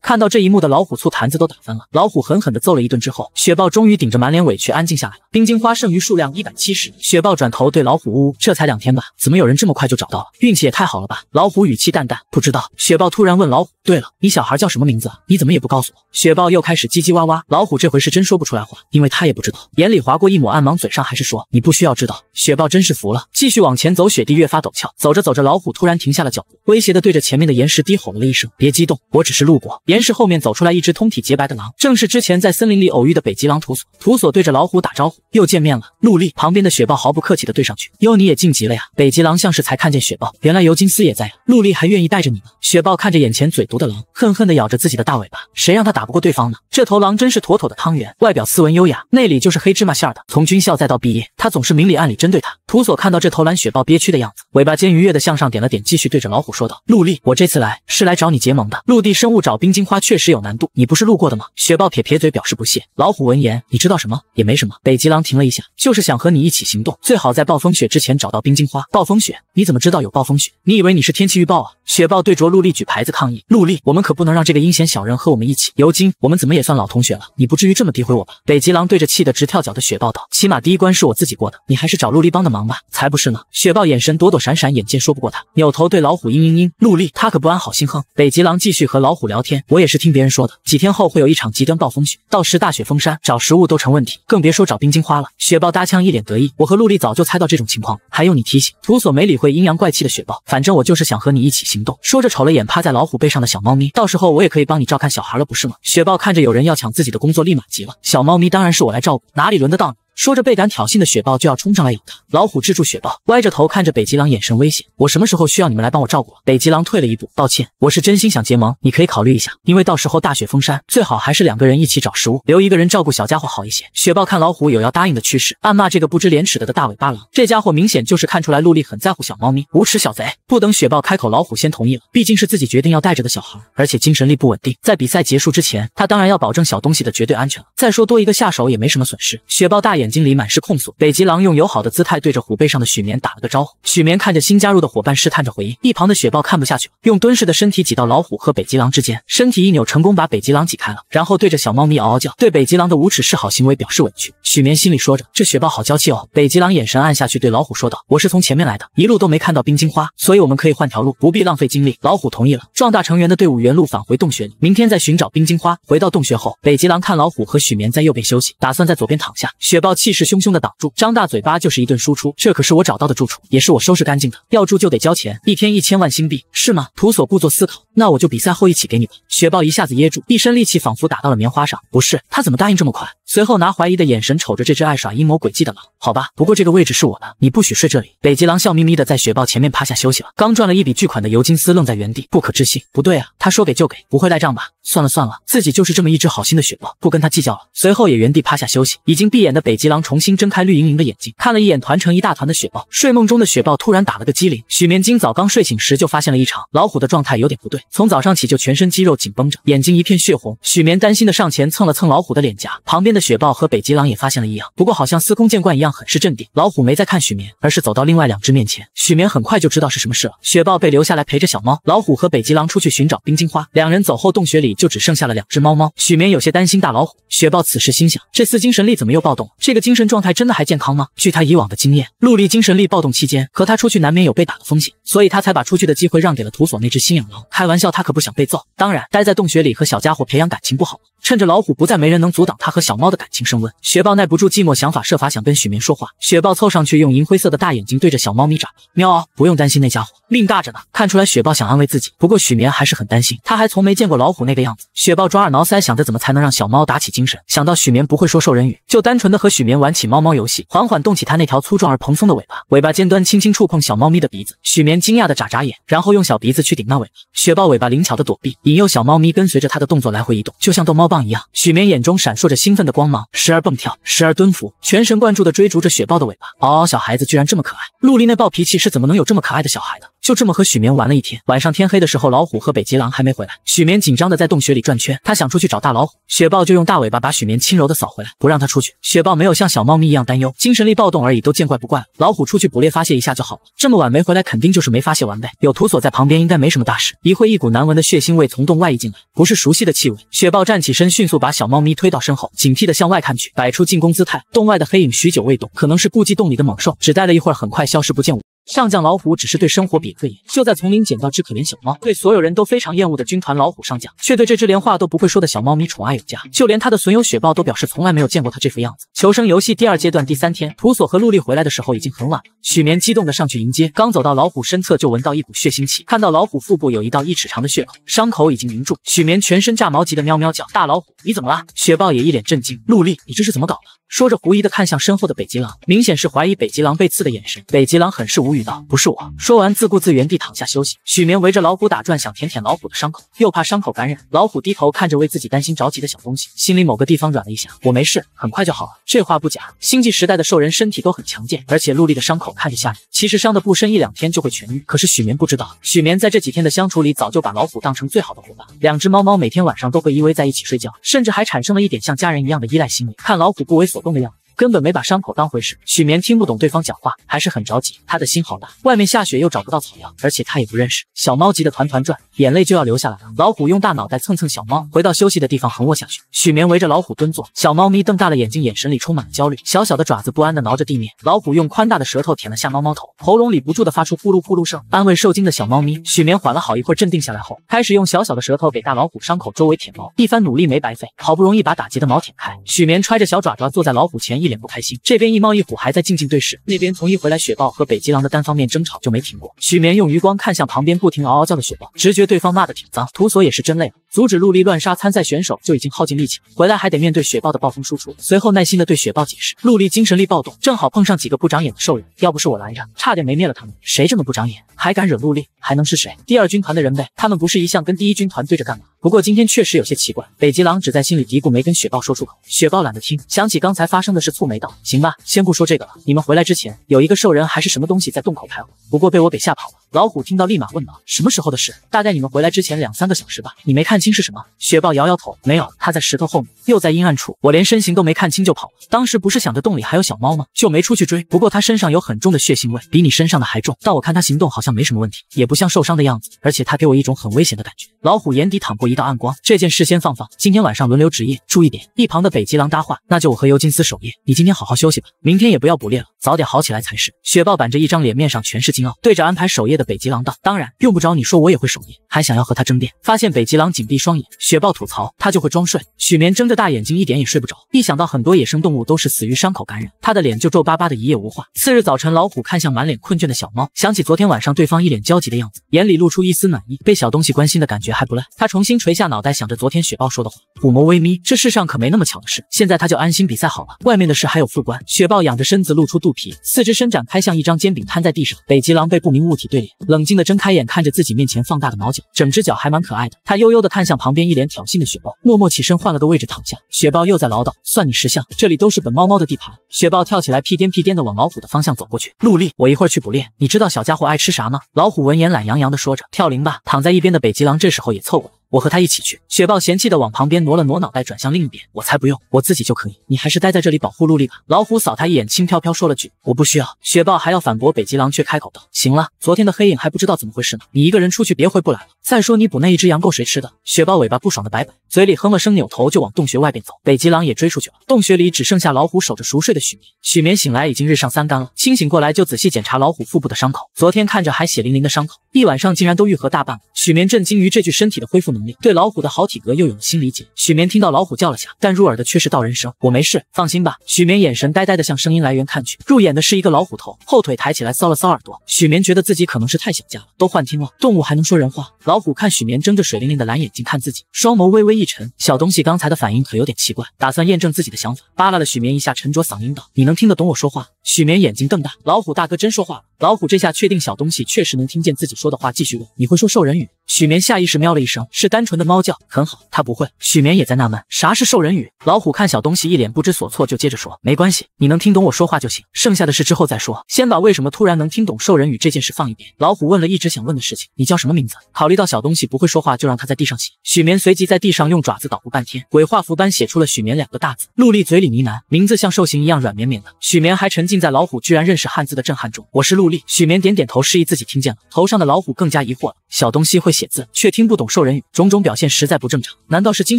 看到这一幕的老虎醋坛子都打翻了，老虎狠狠地揍了一顿之后，雪豹终于顶着满脸委屈安静下来了。冰晶花剩余数量一百七十。雪豹转头对老虎呜，这才两天吧，怎么有人这么快就找到了？运气也太好了吧？老虎语气淡淡，不知道。雪豹突然问老虎：“对了，你小孩叫什么名字？你怎么也不告诉我？”雪豹又开始叽叽哇哇。老虎这回是真说不出来话，因为他也不知道，眼里划。过一抹暗芒，嘴上还是说：“你不需要知道。”雪豹真是服了，继续往前走，雪地越发陡峭。走着走着，老虎突然停下了脚步，威胁的对着前面的岩石低吼了一声：“别激动，我只是路过。”岩石后面走出来一只通体洁白的狼，正是之前在森林里偶遇的北极狼图索。图索对着老虎打招呼：“又见面了，陆莉。”旁边的雪豹毫不客气的对上去：“哟，你也晋级了呀！”北极狼像是才看见雪豹，原来尤金斯也在呀。陆莉还愿意带着你呢。雪豹看着眼前嘴毒的狼，恨恨的咬着自己的大尾巴，谁让他打不过对方呢？这头狼真是妥妥的汤圆，外表斯文优雅，内里就是黑芝麻馅儿。从军校再到毕业，他总是明里暗里针对他。土索看到这头蓝雪豹憋屈的样子，尾巴尖愉悦的向上点了点，继续对着老虎说道：“陆莉，我这次来是来找你结盟的。陆地生物找冰晶花确实有难度，你不是路过的吗？”雪豹撇撇嘴，表示不屑。老虎闻言，你知道什么？也没什么。北极狼停了一下，就是想和你一起行动，最好在暴风雪之前找到冰晶花。暴风雪？你怎么知道有暴风雪？你以为你是天气预报啊？雪豹对着陆莉举牌子抗议：“陆莉，我们可不能让这个阴险小人和我们一起。”尤金，我们怎么也算老同学了，你不至于这么诋毁我吧？北极狼对着气得直跳脚的雪。报道，起码第一关是我自己过的。你还是找陆莉帮的忙吧，才不是呢！雪豹眼神躲躲闪闪，眼见说不过他，扭头对老虎嘤嘤嘤。陆莉，他可不安好心哼。北极狼继续和老虎聊天，我也是听别人说的，几天后会有一场极端暴风雪，到时大雪封山，找食物都成问题，更别说找冰晶花了。雪豹搭腔，一脸得意。我和陆莉早就猜到这种情况，还用你提醒？图索没理会阴阳怪气的雪豹，反正我就是想和你一起行动。说着瞅了眼趴在老虎背上的小猫咪，到时候我也可以帮你照看小孩了，不是吗？雪豹看着有人要抢自己的工作，立马急了。小猫咪当然是我来照顾，哪里轮得到？원 아, 说着，倍感挑衅的雪豹就要冲上来咬他。老虎制住雪豹，歪着头看着北极狼，眼神危险。我什么时候需要你们来帮我照顾？北极狼退了一步，抱歉，我是真心想结盟，你可以考虑一下。因为到时候大雪封山，最好还是两个人一起找食物，留一个人照顾小家伙好一些。雪豹看老虎有要答应的趋势，暗骂这个不知廉耻的的大尾巴狼。这家伙明显就是看出来陆莉很在乎小猫咪，无耻小贼！不等雪豹开口，老虎先同意了。毕竟是自己决定要带着的小孩，而且精神力不稳定，在比赛结束之前，他当然要保证小东西的绝对安全了。再说多一个下手也没什么损失。雪豹大爷。眼睛里满是控诉。北极狼用友好的姿态对着虎背上的许棉打了个招呼。许棉看着新加入的伙伴，试探着回应。一旁的雪豹看不下去了，用蹲式的身体挤到老虎和北极狼之间，身体一扭，成功把北极狼挤开了，然后对着小猫咪嗷嗷叫，对北极狼的无耻示好行为表示委屈。许棉心里说着，这雪豹好娇气哦。北极狼眼神暗下去，对老虎说道：“我是从前面来的，一路都没看到冰晶花，所以我们可以换条路，不必浪费精力。”老虎同意了。壮大成员的队伍原路返回洞穴里，明天再寻找冰晶花。回到洞穴后，北极狼看老虎和许棉在右边休息，打算在左边躺下。雪豹。气势汹汹的挡住，张大嘴巴就是一顿输出。这可是我找到的住处，也是我收拾干净的。要住就得交钱，一天一千万新币，是吗？图索故作思考，那我就比赛后一起给你吧。雪豹一下子噎住，一身力气仿佛打到了棉花上。不是，他怎么答应这么快？随后拿怀疑的眼神瞅着这只爱耍阴谋诡计的狼。好吧，不过这个位置是我的，你不许睡这里。北极狼笑眯眯的在雪豹前面趴下休息了。刚赚了一笔巨款的尤金斯愣在原地，不可置信。不对啊，他说给就给，不会赖账吧？算了算了，自己就是这么一只好心的雪豹，不跟他计较了。随后也原地趴下休息。已经闭眼的北极狼重新睁开绿莹莹的眼睛，看了一眼团成一大团的雪豹。睡梦中的雪豹突然打了个激灵。许眠今早刚睡醒时就发现了异常，老虎的状态有点不对，从早上起就全身肌肉紧绷着，眼睛一片血红。许眠担心的上前蹭了蹭老虎的脸颊。旁边的雪豹和北极狼也发现了异样，不过好像司空见惯一样，很是镇定。老虎没再看许眠，而是走到另外两只面前。许眠很快就知道是什么事了。雪豹被留下来陪着小猫，老虎和北极狼出去寻找冰晶花。两人走后，洞穴里。就只剩下了两只猫猫，许眠有些担心大老虎雪豹。此时心想，这次精神力怎么又暴动了？这个精神状态真的还健康吗？据他以往的经验，陆离精神力暴动期间，和他出去难免有被打的风险，所以他才把出去的机会让给了土索那只新养狼。开玩笑，他可不想被揍。当然，待在洞穴里和小家伙培养感情不好。趁着老虎不再，没人能阻挡他和小猫的感情升温。雪豹耐不住寂寞，想法设法想跟许明说话。雪豹凑上去，用银灰色的大眼睛对着小猫咪眨。喵，不用担心，那家伙命大着呢。看出来雪豹想安慰自己，不过许明还是很担心，他还从没见过老虎那个样子。雪豹抓耳挠腮，想着怎么才能让小猫打起精神。想到许明不会说兽人语，就单纯的和许明玩起猫猫游戏，缓缓动起他那条粗壮而蓬松的尾巴，尾巴尖端轻轻触碰小猫咪的鼻子。许明惊讶的眨眨眼，然后用小鼻子去顶那尾巴。雪豹尾巴灵巧的躲避，引诱小猫咪跟随着他的动作来回移动，就像逗猫。棒一样，许绵眼中闪烁着兴奋的光芒，时而蹦跳，时而蹲伏，全神贯注地追逐着雪豹的尾巴。嗷嗷，小孩子居然这么可爱！陆离那暴脾气是怎么能有这么可爱的小孩的？就这么和许眠玩了一天，晚上天黑的时候，老虎和北极狼还没回来。许眠紧张的在洞穴里转圈，他想出去找大老虎，雪豹就用大尾巴把许眠轻柔的扫回来，不让他出去。雪豹没有像小猫咪一样担忧，精神力暴动而已，都见怪不怪了。老虎出去捕猎发泄一下就好了，这么晚没回来，肯定就是没发泄完呗。有图锁在旁边，应该没什么大事。一会一股难闻的血腥味从洞外溢进来，不是熟悉的气味。雪豹站起身，迅速把小猫咪推到身后，警惕的向外看去，摆出进攻姿态。洞外的黑影许久未动，可能是顾忌洞里的猛兽。只待了一会儿，很快消失不见。上将老虎只是对生活比个眼，就在丛林捡到只可怜小猫。对所有人都非常厌恶的军团老虎上将，却对这只连话都不会说的小猫咪宠爱有加。就连他的损友雪豹都表示从来没有见过他这副样子。求生游戏第二阶段第三天，图索和陆莉回来的时候已经很晚了。许眠激动的上去迎接，刚走到老虎身侧就闻到一股血腥气，看到老虎腹部有一道一尺长的血口，伤口已经凝住。许眠全身炸毛，急得喵喵叫。大老虎你怎么了？雪豹也一脸震惊。陆莉你这是怎么搞的？说着狐疑的看向身后的北极狼，明显是怀疑北极狼被刺的眼神。北极狼很是无语。不是我。说完，自顾自原地躺下休息。许眠围着老虎打转，想舔舔老虎的伤口，又怕伤口感染。老虎低头看着为自己担心着急的小东西，心里某个地方软了一下。我没事，很快就好了。这话不假。星际时代的兽人身体都很强健，而且陆莉的伤口看着吓人，其实伤的不深，一两天就会痊愈。可是许眠不知道，许眠在这几天的相处里，早就把老虎当成最好的伙伴。两只猫猫每天晚上都会依偎在一起睡觉，甚至还产生了一点像家人一样的依赖心理。看老虎不为所动的样子。根本没把伤口当回事。许棉听不懂对方讲话，还是很着急。他的心好大，外面下雪又找不到草药，而且他也不认识小猫，急得团团转，眼泪就要流下来了。老虎用大脑袋蹭蹭小猫，回到休息的地方横卧下去。许棉围着老虎蹲坐，小猫咪瞪大了眼睛，眼神里充满了焦虑，小小的爪子不安地挠着地面。老虎用宽大的舌头舔了下猫猫头，喉咙里不住地发出呼噜呼噜声，安慰受惊的小猫咪。许棉缓了好一会儿，镇定下来后，开始用小小的舌头给大老虎伤口周围舔毛。一番努力没白费，好不容易把打结的毛舔开。许棉揣着小爪爪坐在老虎前一。点不开心。这边一猫一虎还在静静对视，那边从一回来，雪豹和北极狼的单方面争吵就没停过。许眠用余光看向旁边不停嗷嗷叫的雪豹，直觉对方骂的挺脏。图索也是真累了，阻止陆莉乱杀参赛选手就已经耗尽力气，回来还得面对雪豹的暴风输出。随后耐心的对雪豹解释，陆莉精神力暴动，正好碰上几个不长眼的兽人，要不是我拦着，差点没灭了他们。谁这么不长眼，还敢惹陆莉，还能是谁？第二军团的人呗。他们不是一向跟第一军团对着干嘛？不过今天确实有些奇怪。北极狼只在心里嘀咕，没跟雪豹说出口。雪豹懒得听，想起刚才发生的事。蹙眉道：“行吧，先不说这个了。你们回来之前，有一个兽人还是什么东西在洞口徘徊，不过被我给吓跑了。”老虎听到，立马问道：“什么时候的事？大概你们回来之前两三个小时吧。你没看清是什么？”雪豹摇摇头：“没有，它在石头后面，又在阴暗处，我连身形都没看清就跑了。当时不是想着洞里还有小猫吗？就没出去追。不过它身上有很重的血腥味，比你身上的还重。但我看它行动好像没什么问题，也不像受伤的样子。而且它给我一种很危险的感觉。”老虎眼底淌过一道暗光，这件事先放放。今天晚上轮流值夜，注意点。一旁的北极狼搭话：“那就我和尤金斯守夜，你今天好好休息吧，明天也不要捕猎了，早点好起来才是。”雪豹板着一张脸，面上全是惊傲，对着安排守夜。北极狼道，当然用不着你说，我也会守夜，还想要和他争辩。发现北极狼紧闭双眼，雪豹吐槽他就会装睡。许眠睁着大眼睛，一点也睡不着。一想到很多野生动物都是死于伤口感染，他的脸就皱巴巴的，一夜无话。次日早晨，老虎看向满脸困倦的小猫，想起昨天晚上对方一脸焦急的样子，眼里露出一丝暖意。被小东西关心的感觉还不赖。他重新垂下脑袋，想着昨天雪豹说的话，虎眸微眯，这世上可没那么巧的事。现在他就安心比赛好了，外面的事还有副官。雪豹仰着身子，露出肚皮，四肢伸展开像一张煎饼摊在地上。北极狼被不明物体对脸。冷静的睁开眼，看着自己面前放大的毛脚，整只脚还蛮可爱的。他悠悠的看向旁边一脸挑衅的雪豹，默默起身换了个位置躺下。雪豹又在唠叨：“算你识相，这里都是本猫猫的地盘。”雪豹跳起来，屁颠屁颠的往老虎的方向走过去。陆莉，我一会儿去捕猎，你知道小家伙爱吃啥吗？老虎闻言懒洋洋的说着：“跳铃吧。”躺在一边的北极狼这时候也凑过来。我和他一起去。雪豹嫌弃的往旁边挪了挪脑袋，转向另一边。我才不用，我自己就可以。你还是待在这里保护陆莉吧。老虎扫他一眼，轻飘飘说了句：“我不需要。”雪豹还要反驳，北极狼却开口道：“行了，昨天的黑影还不知道怎么回事呢，你一个人出去别回不来了。”再说你补那一只羊够谁吃的？雪豹尾巴不爽的摆摆，嘴里哼了声，扭头就往洞穴外边走。北极狼也追出去了。洞穴里只剩下老虎守着熟睡的许眠。许眠醒来已经日上三竿了，清醒过来就仔细检查老虎腹部的伤口。昨天看着还血淋淋的伤口，一晚上竟然都愈合大半。了。许眠震惊于这具身体的恢复能力，对老虎的好体格又有了新理解。许眠听到老虎叫了下，但入耳的却是道人声：“我没事，放心吧。”许眠眼神呆呆的向声音来源看去，入眼的是一个老虎头，后腿抬起来搔了搔耳朵。许眠觉得自己可能是太想家了，都幻听了，动物还能说人话？老虎看许眠睁着水灵灵的蓝眼睛看自己，双眸微微一沉。小东西刚才的反应可有点奇怪，打算验证自己的想法，扒拉了许眠一下，沉着嗓音道：“你能听得懂我说话？”许眠眼睛瞪大，老虎大哥真说话了。老虎这下确定小东西确实能听见自己说的话，继续问：“你会说兽人语？”许眠下意识喵了一声，是单纯的猫叫。很好，它不会。许眠也在纳闷啥是兽人语。老虎看小东西一脸不知所措，就接着说：“没关系，你能听懂我说话就行。剩下的事之后再说，先把为什么突然能听懂兽人语这件事放一边。”老虎问了一直想问的事情：“你叫什么名字？”考虑到小东西不会说话，就让他在地上写。许眠随即在地上用爪子捣鼓半天，鬼画符般写出了“许眠”两个大字。陆莉嘴里呢喃，名字像兽形一样软绵绵的。许眠还沉浸在老虎居然认识汉字的震撼中。我是陆莉。许眠点点头，示意自己听见了。头上的老虎更加疑惑了：小东西会写。写字却听不懂兽人语，种种表现实在不正常。难道是精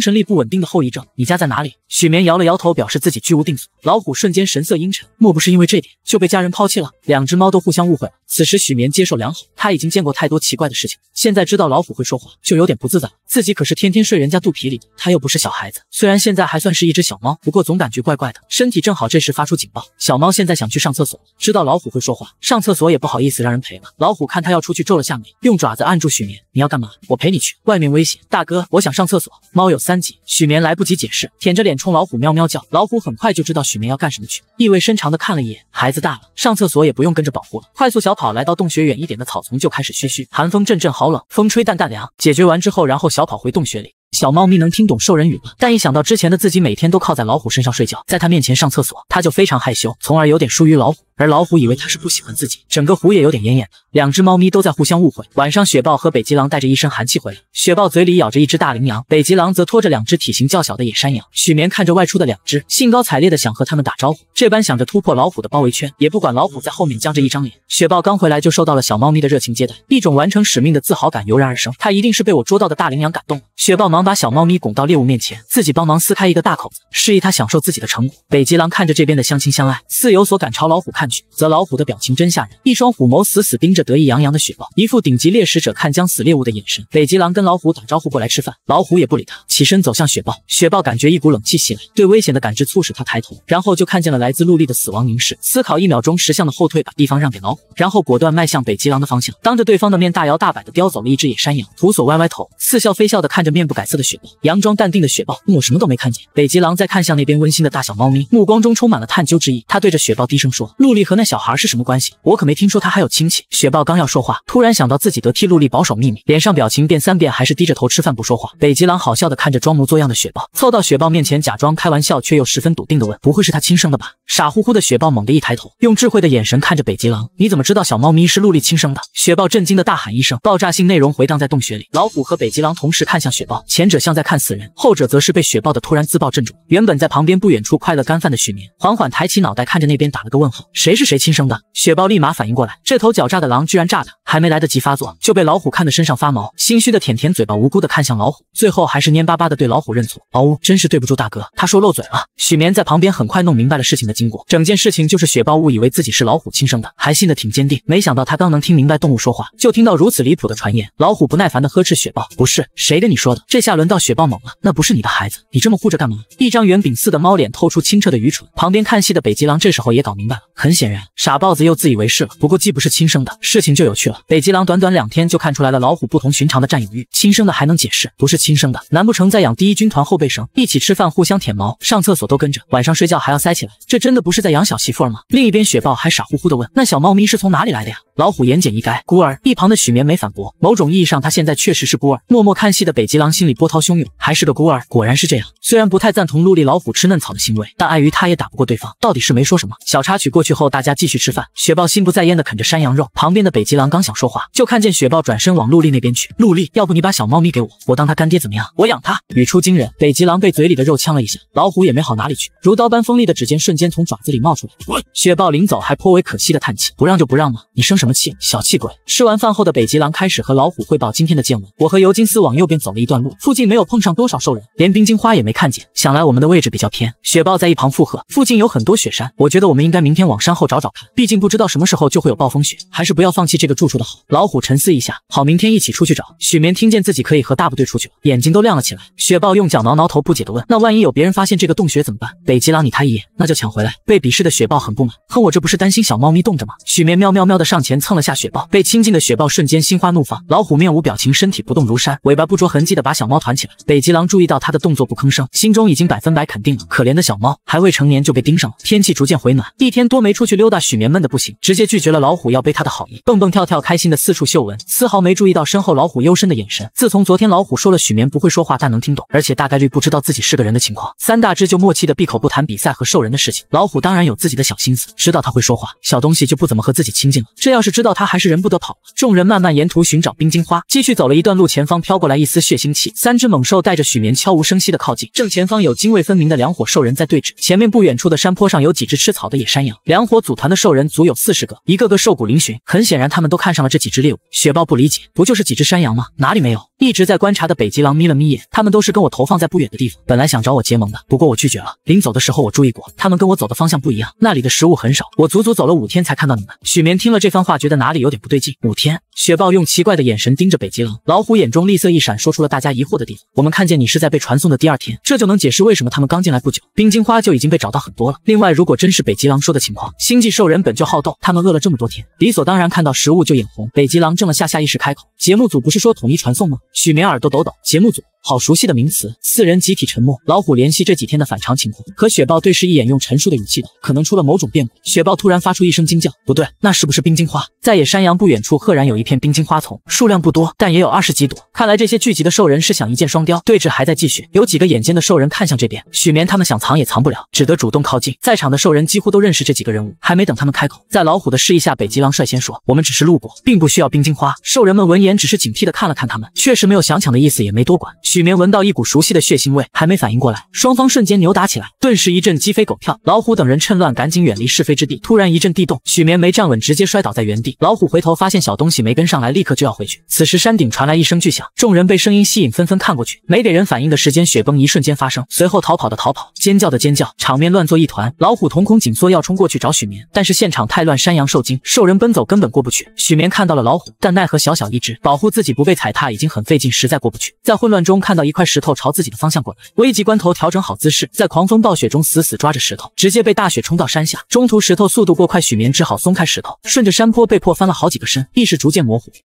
神力不稳定的后遗症？你家在哪里？许眠摇了摇头，表示自己居无定所。老虎瞬间神色阴沉，莫不是因为这点就被家人抛弃了？两只猫都互相误会了。此时许眠接受良好，他已经见过太多奇怪的事情，现在知道老虎会说话，就有点不自在。了。自己可是天天睡人家肚皮里，他又不是小孩子，虽然现在还算是一只小猫，不过总感觉怪怪的。身体正好这时发出警报，小猫现在想去上厕所，知道老虎会说话，上厕所也不好意思让人陪了。老虎看他要出去，皱了下眉，用爪子按住许棉：“你要干嘛？我陪你去。”外面危险，大哥，我想上厕所。猫有三级，许棉来不及解释，舔着脸冲老虎喵喵叫。老虎很快就知道许棉要干什么去，意味深长的看了一眼，孩子大了，上厕所也不用跟着保护了，快速小跑来到洞穴远一点的草丛，就开始嘘嘘。寒风阵阵，好冷，风吹淡淡凉。解决完之后，然后小。逃跑回洞穴里。小猫咪能听懂兽人语吗？但一想到之前的自己每天都靠在老虎身上睡觉，在它面前上厕所，它就非常害羞，从而有点疏于老虎。而老虎以为它是不喜欢自己，整个虎也有点眼眼的。两只猫咪都在互相误会。晚上，雪豹和北极狼带着一身寒气回来，雪豹嘴里咬着一只大羚羊，北极狼则拖着两只体型较小的野山羊。许眠看着外出的两只，兴高采烈的想和他们打招呼。这般想着突破老虎的包围圈，也不管老虎在后面僵着一张脸。雪豹刚回来就受到了小猫咪的热情接待，一种完成使命的自豪感油然而生。他一定是被我捉到的大羚羊感动了。雪豹忙。把小猫咪拱到猎物面前，自己帮忙撕开一个大口子，示意它享受自己的成果。北极狼看着这边的相亲相爱，似有所感，朝老虎看去，则老虎的表情真吓人，一双虎眸死死盯着得意洋洋的雪豹，一副顶级猎食者看将死猎物的眼神。北极狼跟老虎打招呼过来吃饭，老虎也不理他，起身走向雪豹。雪豹感觉一股冷气袭来，对危险的感知促使他抬头，然后就看见了来自陆地的死亡凝视。思考一秒钟，识相的后退，把地方让给老虎，然后果断迈向北极狼的方向，当着对方的面大摇大摆的叼走了一只野山羊。图索歪歪头，似笑非笑的看着面不改色。色的雪豹，佯装淡定的雪豹，我什么都没看见。北极狼在看向那边温馨的大小猫咪，目光中充满了探究之意。他对着雪豹低声说：“陆莉和那小孩是什么关系？我可没听说他还有亲戚。”雪豹刚要说话，突然想到自己得替陆莉保守秘密，脸上表情变三变，还是低着头吃饭不说话。北极狼好笑的看着装模作样的雪豹，凑到雪豹面前，假装开玩笑，却又十分笃定的问：“不会是他亲生的吧？”傻乎乎的雪豹猛地一抬头，用智慧的眼神看着北极狼：“你怎么知道小猫咪是陆莉亲生的？”雪豹震惊的大喊一声，爆炸性内容回荡在洞穴里。老虎和北极狼同时看向雪豹。前者像在看死人，后者则是被雪豹的突然自爆震住。原本在旁边不远处快乐干饭的许明，缓缓抬起脑袋看着那边，打了个问号：谁是谁亲生的？”雪豹立马反应过来，这头狡诈的狼居然炸他。还没来得及发作，就被老虎看得身上发毛，心虚的舔舔嘴巴，无辜的看向老虎，最后还是蔫巴巴的对老虎认错。嗷呜，真是对不住大哥，他说漏嘴了。许眠在旁边很快弄明白了事情的经过，整件事情就是雪豹误以为自己是老虎亲生的，还信得挺坚定。没想到他刚能听明白动物说话，就听到如此离谱的传言。老虎不耐烦的呵斥雪豹，不是谁跟你说的。这下轮到雪豹懵了，那不是你的孩子，你这么护着干嘛？一张圆饼似的猫脸透出清澈的愚蠢。旁边看戏的北极狼这时候也搞明白了，很显然傻豹子又自以为是了。不过既不是亲生的，事情就有趣了。北极狼短短两天就看出来了，老虎不同寻常的占有欲。亲生的还能解释，不是亲生的，难不成在养第一军团后备生？一起吃饭，互相舔毛，上厕所都跟着，晚上睡觉还要塞起来，这真的不是在养小媳妇吗？另一边雪豹还傻乎乎的问：“那小猫咪是从哪里来的呀？”老虎言简意赅：“孤儿。”一旁的许绵没反驳，某种意义上他现在确实是孤儿。默默看戏的北极狼心里波涛汹涌，还是个孤儿，果然是这样。虽然不太赞同陆地老虎吃嫩草的行为，但碍于他也打不过对方，到底是没说什么。小插曲过去后，大家继续吃饭。雪豹心不在焉的啃着山羊肉，旁边的北极狼刚想。说话就看见雪豹转身往陆莉那边去。陆莉，要不你把小猫咪给我，我当他干爹怎么样？我养他。语出惊人，北极狼被嘴里的肉呛了一下，老虎也没好哪里去。如刀般锋利的指尖瞬间从爪子里冒出来。滚！雪豹临走还颇为可惜的叹气，不让就不让嘛，你生什么气？小气鬼！吃完饭后的北极狼开始和老虎汇报今天的见闻。我和尤金斯往右边走了一段路，附近没有碰上多少兽人，连冰晶花也没看见。想来我们的位置比较偏。雪豹在一旁附和，附近有很多雪山，我觉得我们应该明天往山后找找看，毕竟不知道什么时候就会有暴风雪，还是不要放弃这个住处的。老虎沉思一下，好，明天一起出去找。许棉听见自己可以和大部队出去了，眼睛都亮了起来。雪豹用脚挠挠头，不解的问：“那万一有别人发现这个洞穴怎么办？”北极狼你他一眼，那就抢回来。被鄙视的雪豹很不满，哼，我这不是担心小猫咪冻着吗？许棉喵喵喵的上前蹭了下雪豹，被亲近的雪豹瞬间心花怒放。老虎面无表情，身体不动如山，尾巴不着痕迹的把小猫团起来。北极狼注意到他的动作，不吭声，心中已经百分百肯定了。可怜的小猫，还未成年就被盯上了。天气逐渐回暖，一天多没出去溜达，许棉闷的不行，直接拒绝了老虎要背他的好意，蹦蹦跳跳开。开心的四处嗅闻，丝毫没注意到身后老虎幽深的眼神。自从昨天老虎说了许眠不会说话，但能听懂，而且大概率不知道自己是个人的情况，三大只就默契的闭口不谈比赛和兽人的事情。老虎当然有自己的小心思，知道他会说话，小东西就不怎么和自己亲近了。这要是知道他还是人，不得跑？众人慢慢沿途寻找冰晶花，继续走了一段路，前方飘过来一丝血腥气。三只猛兽带着许眠悄无声息的靠近，正前方有泾渭分明的两伙兽人在对峙。前面不远处的山坡上有几只吃草的野山羊，两伙组团的兽人足有四十个，一个个瘦骨嶙峋，很显然他们都看。上了这几只猎物，雪豹不理解，不就是几只山羊吗？哪里没有？一直在观察的北极狼眯了眯眼，他们都是跟我投放在不远的地方，本来想找我结盟的，不过我拒绝了。临走的时候我注意过，他们跟我走的方向不一样，那里的食物很少。我足足走了五天才看到你们。许眠听了这番话，觉得哪里有点不对劲。五天，雪豹用奇怪的眼神盯着北极狼，老虎眼中厉色一闪，说出了大家疑惑的地方。我们看见你是在被传送的第二天，这就能解释为什么他们刚进来不久，冰晶花就已经被找到很多了。另外，如果真是北极狼说的情况，星际兽人本就好斗，他们饿了这么多天，理所当然看到食物就也。眼红，北极狼怔了下，下意识开口：“节目组不是说统一传送吗？”许眠耳朵抖抖，节目组。好熟悉的名词，四人集体沉默。老虎联系这几天的反常情况，和雪豹对视一眼，用陈述的语气道：“可能出了某种变故。”雪豹突然发出一声惊叫：“不对，那是不是冰晶花？”在野山羊不远处，赫然有一片冰晶花丛，数量不多，但也有二十几朵。看来这些聚集的兽人是想一箭双雕。对峙还在继续，有几个眼尖的兽人看向这边，许眠他们想藏也藏不了，只得主动靠近。在场的兽人几乎都认识这几个人物，还没等他们开口，在老虎的示意下，北极狼率先说：“我们只是路过，并不需要冰晶花。”兽人们闻言，只是警惕的看了看他们，确实没有想抢的意思，也没多管。许眠闻到一股熟悉的血腥味，还没反应过来，双方瞬间扭打起来，顿时一阵鸡飞狗跳。老虎等人趁乱赶紧远离是非之地。突然一阵地动，许眠没站稳，直接摔倒在原地。老虎回头发现小东西没跟上来，立刻就要回去。此时山顶传来一声巨响，众人被声音吸引，纷纷看过去。没给人反应的时间，雪崩一瞬间发生。随后逃跑的逃跑，尖叫的尖叫，场面乱作一团。老虎瞳孔紧缩，要冲过去找许眠，但是现场太乱，山羊受惊，兽人奔走，根本过不去。许眠看到了老虎，但奈何小小一只，保护自己不被踩踏已经很费劲，实在过不去。在混乱中。看到一块石头朝自己的方向过来，危急关头调整好姿势，在狂风暴雪中死死抓着石头，直接被大雪冲到山下。中途石头速度过快，许眠只好松开石头，顺着山坡被迫翻了好几个身，意识逐渐模糊。